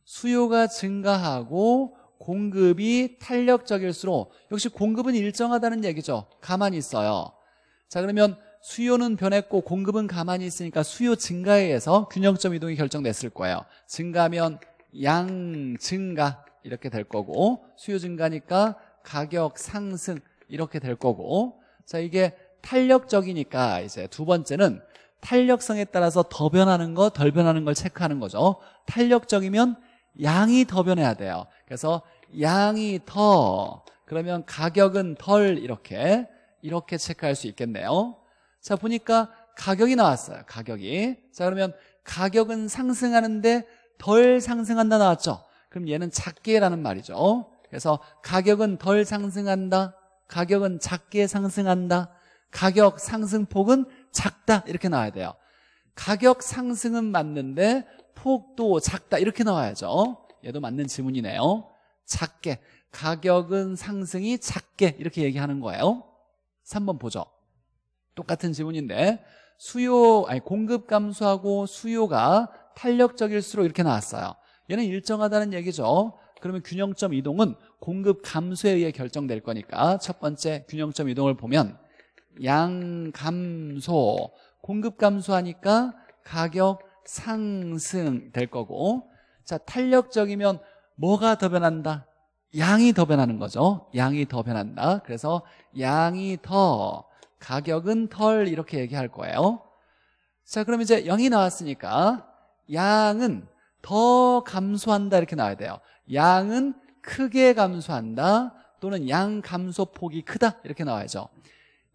수요가 증가하고 공급이 탄력적일수록 역시 공급은 일정하다는 얘기죠 가만히 있어요 자 그러면 수요는 변했고 공급은 가만히 있으니까 수요 증가에 의해서 균형점 이동이 결정됐을 거예요 증가면 양 증가 이렇게 될 거고 수요 증가니까 가격 상승 이렇게 될 거고 자 이게 탄력적이니까 이제 두 번째는 탄력성에 따라서 더 변하는 거 덜 변하는 걸 체크하는 거죠 탄력적이면 양이 더 변해야 돼요 그래서 양이 더 그러면 가격은 덜 이렇게 이렇게 체크할 수 있겠네요 자 보니까 가격이 나왔어요 가격이 자 그러면 가격은 상승하는데 덜 상승한다 나왔죠 그럼 얘는 작게라는 말이죠 그래서 가격은 덜 상승한다 가격은 작게 상승한다 가격 상승폭은 작다 이렇게 나와야 돼요 가격 상승은 맞는데 폭도 작다 이렇게 나와야죠 얘도 맞는 질문이네요 작게 가격은 상승이 작게 이렇게 얘기하는 거예요 3번 보죠 똑같은 지문인데 수요 아니 공급 감소하고 수요가 탄력적일수록 이렇게 나왔어요 얘는 일정하다는 얘기죠 그러면 균형점 이동은 공급 감소에 의해 결정될 거니까 첫 번째 균형점 이동을 보면 양 감소 공급 감소하니까 가격 상승 될 거고 자 탄력적이면 뭐가 더 변한다? 양이 더 변하는 거죠 양이 더 변한다 그래서 양이 더 가격은 덜 이렇게 얘기할 거예요 자 그럼 이제 0이 나왔으니까 양은 더 감소한다 이렇게 나와야 돼요 양은 크게 감소한다 또는 양 감소폭이 크다 이렇게 나와야죠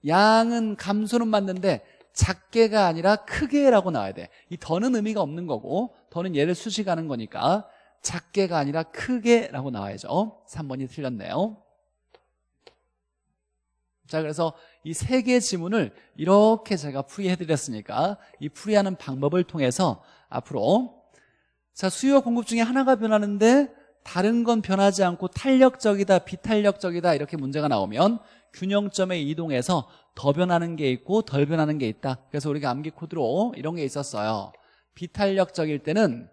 양은 감소는 맞는데 작게가 아니라 크게라고 나와야 돼이 더는 의미가 없는 거고 더는 얘를 수식하는 거니까 작게가 아니라 크게라고 나와야죠 3번이 어? 틀렸네요 자 그래서 이 세 개의 지문을 이렇게 제가 풀이해드렸으니까 이 풀이하는 방법을 통해서 앞으로 자수요 공급 중에 하나가 변하는데 다른 건 변하지 않고 탄력적이다 비탄력적이다 이렇게 문제가 나오면 균형점에 이동해서 더 변하는 게 있고 덜 변하는 게 있다 그래서 우리가 암기 코드로 이런 게 있었어요 비탄력적일 때는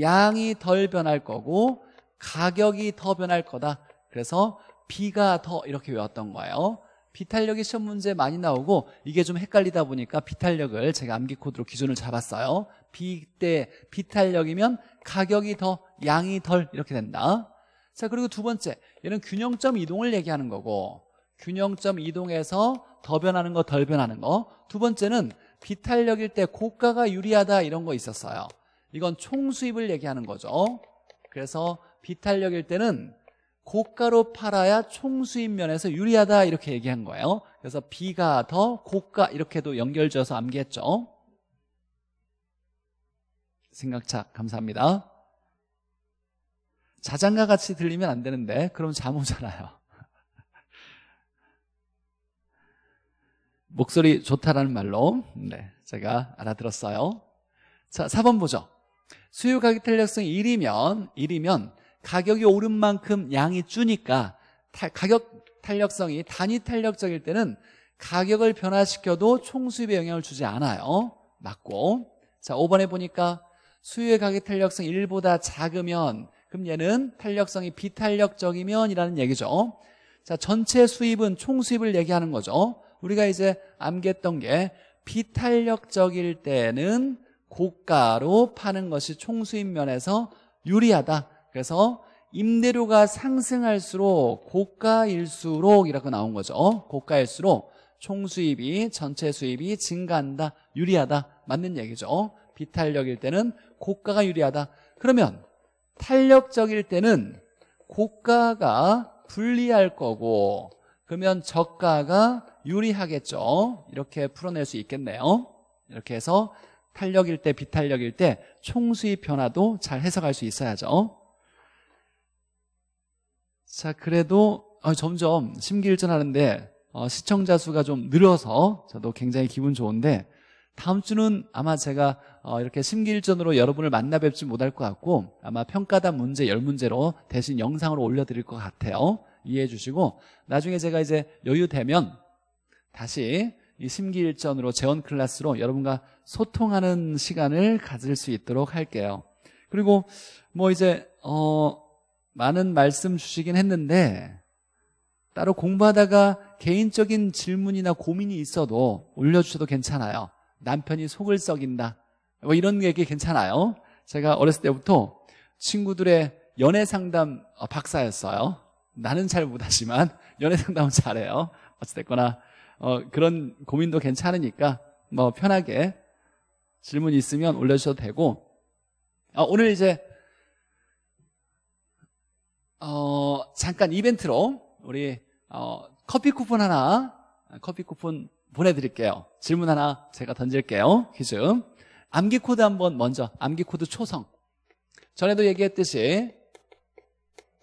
양이 덜 변할 거고 가격이 더 변할 거다 그래서 B가 더 이렇게 외웠던 거예요 비탄력이 시험 문제 많이 나오고 이게 좀 헷갈리다 보니까 비탄력을 제가 암기코드로 기준을 잡았어요 B 때 비탄력이면 가격이 더 양이 덜 이렇게 된다 자 그리고 두 번째 얘는 균형점 이동을 얘기하는 거고 균형점 이동에서 더 변하는 거 덜 변하는 거두 번째는 비탄력일 때 고가가 유리하다 이런 거 있었어요 이건 총수입을 얘기하는 거죠 그래서 비탄력일 때는 고가로 팔아야 총수입 면에서 유리하다 이렇게 얘기한 거예요 그래서 비가 더 고가 이렇게도 연결지어서 암기했죠 생각착 감사합니다 자장가 같이 들리면 안 되는데 그럼 잠 오잖아요 *laughs* 목소리 좋다라는 말로 네, 제가 알아들었어요 자 4번 보죠 수요 가격 탄력성 1이면 1이면 가격이 오른 만큼 양이 주니까 타, 가격 탄력성이 단위 탄력적일 때는 가격을 변화시켜도 총수입에 영향을 주지 않아요 맞고 자 5번에 보니까 수요의 가격 탄력성 1보다 작으면 그럼 얘는 탄력성이 비탄력적이면 이라는 얘기죠 자 전체 수입은 총수입을 얘기하는 거죠 우리가 이제 암기했던 게 비탄력적일 때는 고가로 파는 것이 총수입 면에서 유리하다. 그래서 임대료가 상승할수록 고가일수록 이라고 나온 거죠. 어? 고가일수록 총수입이 전체 수입이 증가한다. 유리하다. 맞는 얘기죠. 어? 비탄력일 때는 고가가 유리하다. 그러면 탄력적일 때는 고가가 불리할 거고 그러면 저가가 유리하겠죠. 이렇게 풀어낼 수 있겠네요. 이렇게 해서 탄력일 때 비탄력일 때 총수의 변화도 잘 해석할 수 있어야죠 자 그래도 어, 점점 심기일전하는데 어, 시청자 수가 좀 늘어서 저도 굉장히 기분 좋은데 다음 주는 아마 제가 어, 이렇게 심기일전으로 여러분을 만나 뵙지 못할 것 같고 아마 평가단 문제 10문제로 대신 영상으로 올려드릴 것 같아요 이해해 주시고 나중에 제가 이제 여유되면 다시 이 심기일전으로 재원 클래스로 여러분과 소통하는 시간을 가질 수 있도록 할게요. 그리고 뭐 이제 어 많은 말씀 주시긴 했는데 따로 공부하다가 개인적인 질문이나 고민이 있어도 올려주셔도 괜찮아요. 남편이 속을 썩인다. 뭐 이런 얘기 괜찮아요. 제가 어렸을 때부터 친구들의 연애 상담 어, 박사였어요. 나는 잘 못하지만 연애 상담은 잘해요. 어찌됐거나 어, 그런 고민도 괜찮으니까 뭐 편하게 질문 있으면 올려주셔도 되고 아, 오늘 이제 어, 잠깐 이벤트로 우리 어, 커피 쿠폰 하나 커피 쿠폰 보내드릴게요 질문 하나 제가 던질게요 퀴즈 암기 코드 한번 먼저 암기 코드 초성 전에도 얘기했듯이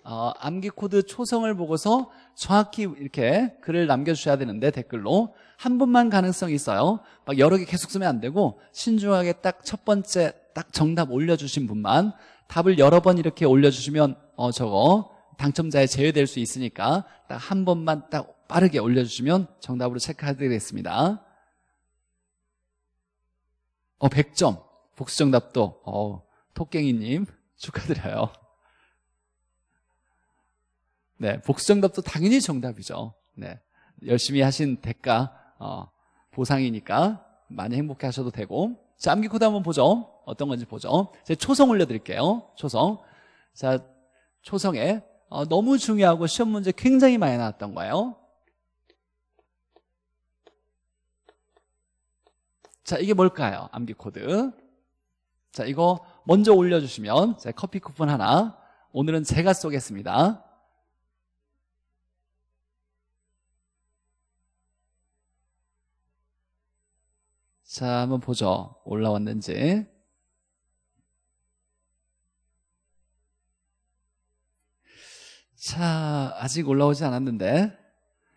어, 암기 코드 초성을 보고서 정확히 이렇게 글을 남겨주셔야 되는데 댓글로 한분만 가능성이 있어요 막 여러 개 계속 쓰면 안 되고 신중하게 딱 첫 번째 딱 정답 올려주신 분만 답을 여러 번 이렇게 올려주시면 어 저거 당첨자에 제외될 수 있으니까 딱 한 번만 딱 빠르게 올려주시면 정답으로 체크해드리겠습니다 어 100점 복수정답도 어 토깽이님 축하드려요 네, 복수정답도 당연히 정답이죠. 네, 열심히 하신 대가 어, 보상이니까 많이 행복해 하셔도 되고 자, 암기 코드 한번 보죠. 어떤 건지 보죠. 제 초성 올려드릴게요. 초성. 자, 초성에 어, 너무 중요하고 시험 문제 굉장히 많이 나왔던 거예요. 자, 이게 뭘까요? 암기 코드. 자, 이거 먼저 올려주시면 커피 쿠폰 하나 오늘은 제가 쏘겠습니다. 자, 한번 보죠. 올라왔는지. 자, 아직 올라오지 않았는데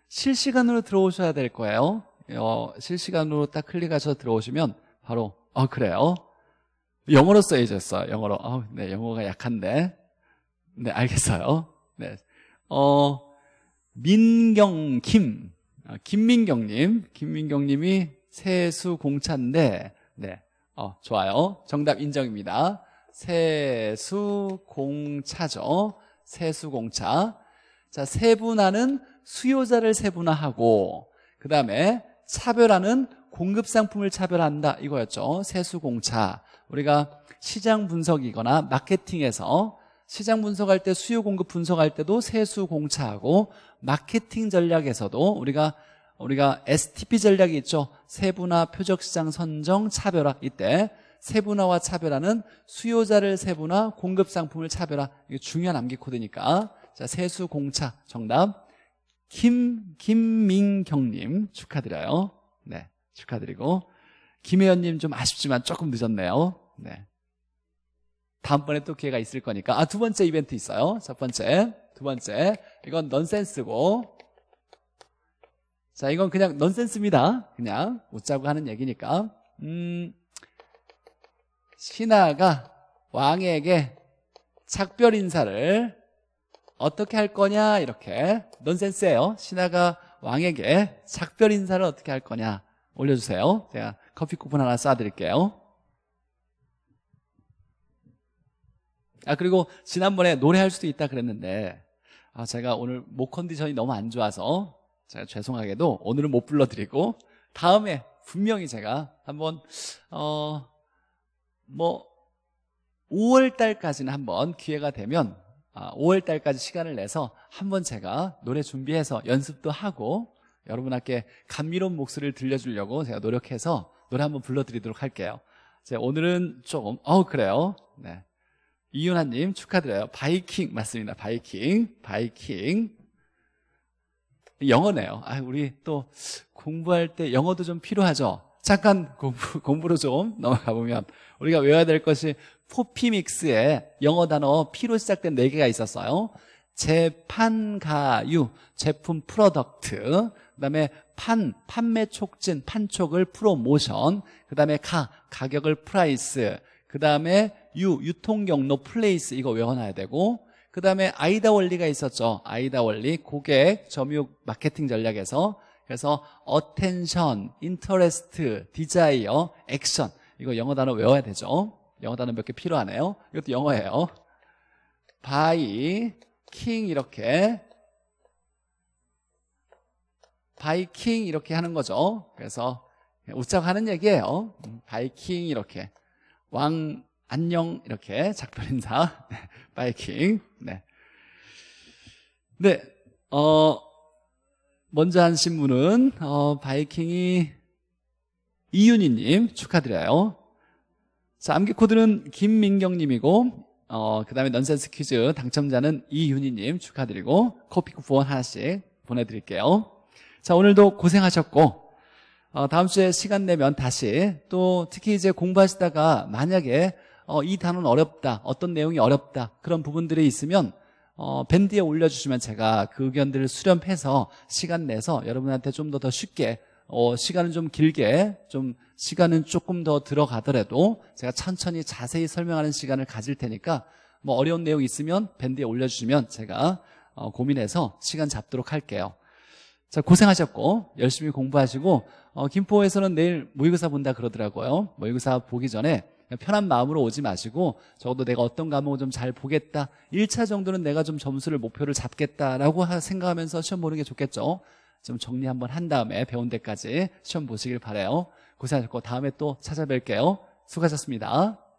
실시간으로 들어오셔야 될 거예요. 어, 실시간으로 딱 클릭하셔서 들어오시면 바로 어 그래요. 영어로 써야겠어 영어로. 어, 네, 영어가 약한데. 네, 알겠어요. 네. 어, 민경 김. 아, 김민경 님. 김민경 님이 세수 공차인데 네, 어, 좋아요. 정답 인정입니다. 세수 공차죠. 세수 공차. 자, 세분화는 수요자를 세분화하고 그 다음에 차별화는 공급 상품을 차별한다 이거였죠. 세수 공차. 우리가 시장 분석이거나 마케팅에서 시장 분석할 때 수요 공급 분석할 때도 세수 공차하고 마케팅 전략에서도 우리가 우리가 STP 전략이 있죠. 세분화, 표적시장 선정, 차별화 이때 세분화와 차별화는 수요자를 세분화, 공급 상품을 차별화 이게 중요한 암기 코드니까 자 세수 공차 정답 김 김민경님 축하드려요. 네 축하드리고 김혜연님 좀 아쉽지만 조금 늦었네요. 네 다음번에 또 기회가 있을 거니까 아 두 번째 이벤트 있어요. 첫 번째 두 번째 이건 넌센스고 자, 이건 그냥 넌센스입니다. 그냥 웃자고 하는 얘기니까. 음, 신하가 왕에게 작별 인사를 어떻게 할 거냐 이렇게 넌센스예요. 신하가 왕에게 작별 인사를 어떻게 할 거냐 올려주세요. 제가 커피 쿠폰 하나 쏴드릴게요. 아 그리고 지난번에 노래할 수도 있다 그랬는데 아 제가 오늘 목 컨디션이 너무 안 좋아서 제가 죄송하게도 오늘은 못 불러드리고 다음에 분명히 제가 한번 어뭐 5월 달까지는 한번 기회가 되면 아 5월 달까지 시간을 내서 한번 제가 노래 준비해서 연습도 하고 여러분께 감미로운 목소리를 들려주려고 제가 노력해서 노래 한번 불러드리도록 할게요. 제가 오늘은 조금 어 그래요. 네. 이윤아님 축하드려요. 바이킹 맞습니다. 바이킹, 바이킹. 영어네요. 아, 우리 또 공부할 때 영어도 좀 필요하죠. 잠깐 공부, *laughs* 공부로 좀 넘어가 보면 우리가 외워야 될 것이 포피믹스에 영어 단어 P로 시작된 네개가 있었어요. 재판가유, 제품 프로덕트, 그 다음에 판, 판매 촉진, 판촉을 프로모션, 그 다음에 가, 가격을 프라이스, 그 다음에 유, 유통 경로 플레이스 이거 외워놔야 되고 그 다음에 아이다 원리가 있었죠 아이다 원리 고객 점유 마케팅 전략에서 그래서 attention, interest, desire, action 이거 영어 단어 외워야 되죠 영어 단어 몇 개 필요하네요 이것도 영어예요 by, king 이렇게 바이킹 이렇게 하는 거죠 그래서 웃자고 하는 얘기예요 바이킹 음, 이렇게 왕 안녕 이렇게 작별 인사 *laughs* 네, 바이킹 네. 네. 어 먼저 하신 분은 어, 바이킹이 이윤희 님 축하드려요. 자, 암기 코드는 김민경 님이고 어, 그다음에 넌센스 퀴즈 당첨자는 이윤희 님 축하드리고 커피 쿠폰 하나씩 보내 드릴게요. 자, 오늘도 고생하셨고 어, 다음 주에 시간 내면 다시 또 특히 이제 공부하시다가 만약에 어, 이 단어는 어렵다 어떤 내용이 어렵다 그런 부분들이 있으면 어, 밴드에 올려주시면 제가 그 의견들을 수렴해서 시간 내서 여러분한테 좀 더더 더 쉽게 어, 시간은 좀 길게 좀 시간은 조금 더 들어가더라도 제가 천천히 자세히 설명하는 시간을 가질 테니까 뭐 어려운 내용 있으면 밴드에 올려주시면 제가 어, 고민해서 시간 잡도록 할게요 자 고생하셨고 열심히 공부하시고 어, 김포에서는 내일 모의고사 본다 그러더라고요 모의고사 보기 전에 편한 마음으로 오지 마시고 적어도 내가 어떤 과목을 좀 잘 보겠다 1차 정도는 내가 좀 점수를 목표를 잡겠다라고 생각하면서 시험 보는 게 좋겠죠 좀 정리 한번 한 다음에 배운 데까지 시험 보시길 바래요 고생하셨고 다음에 또 찾아뵐게요 수고하셨습니다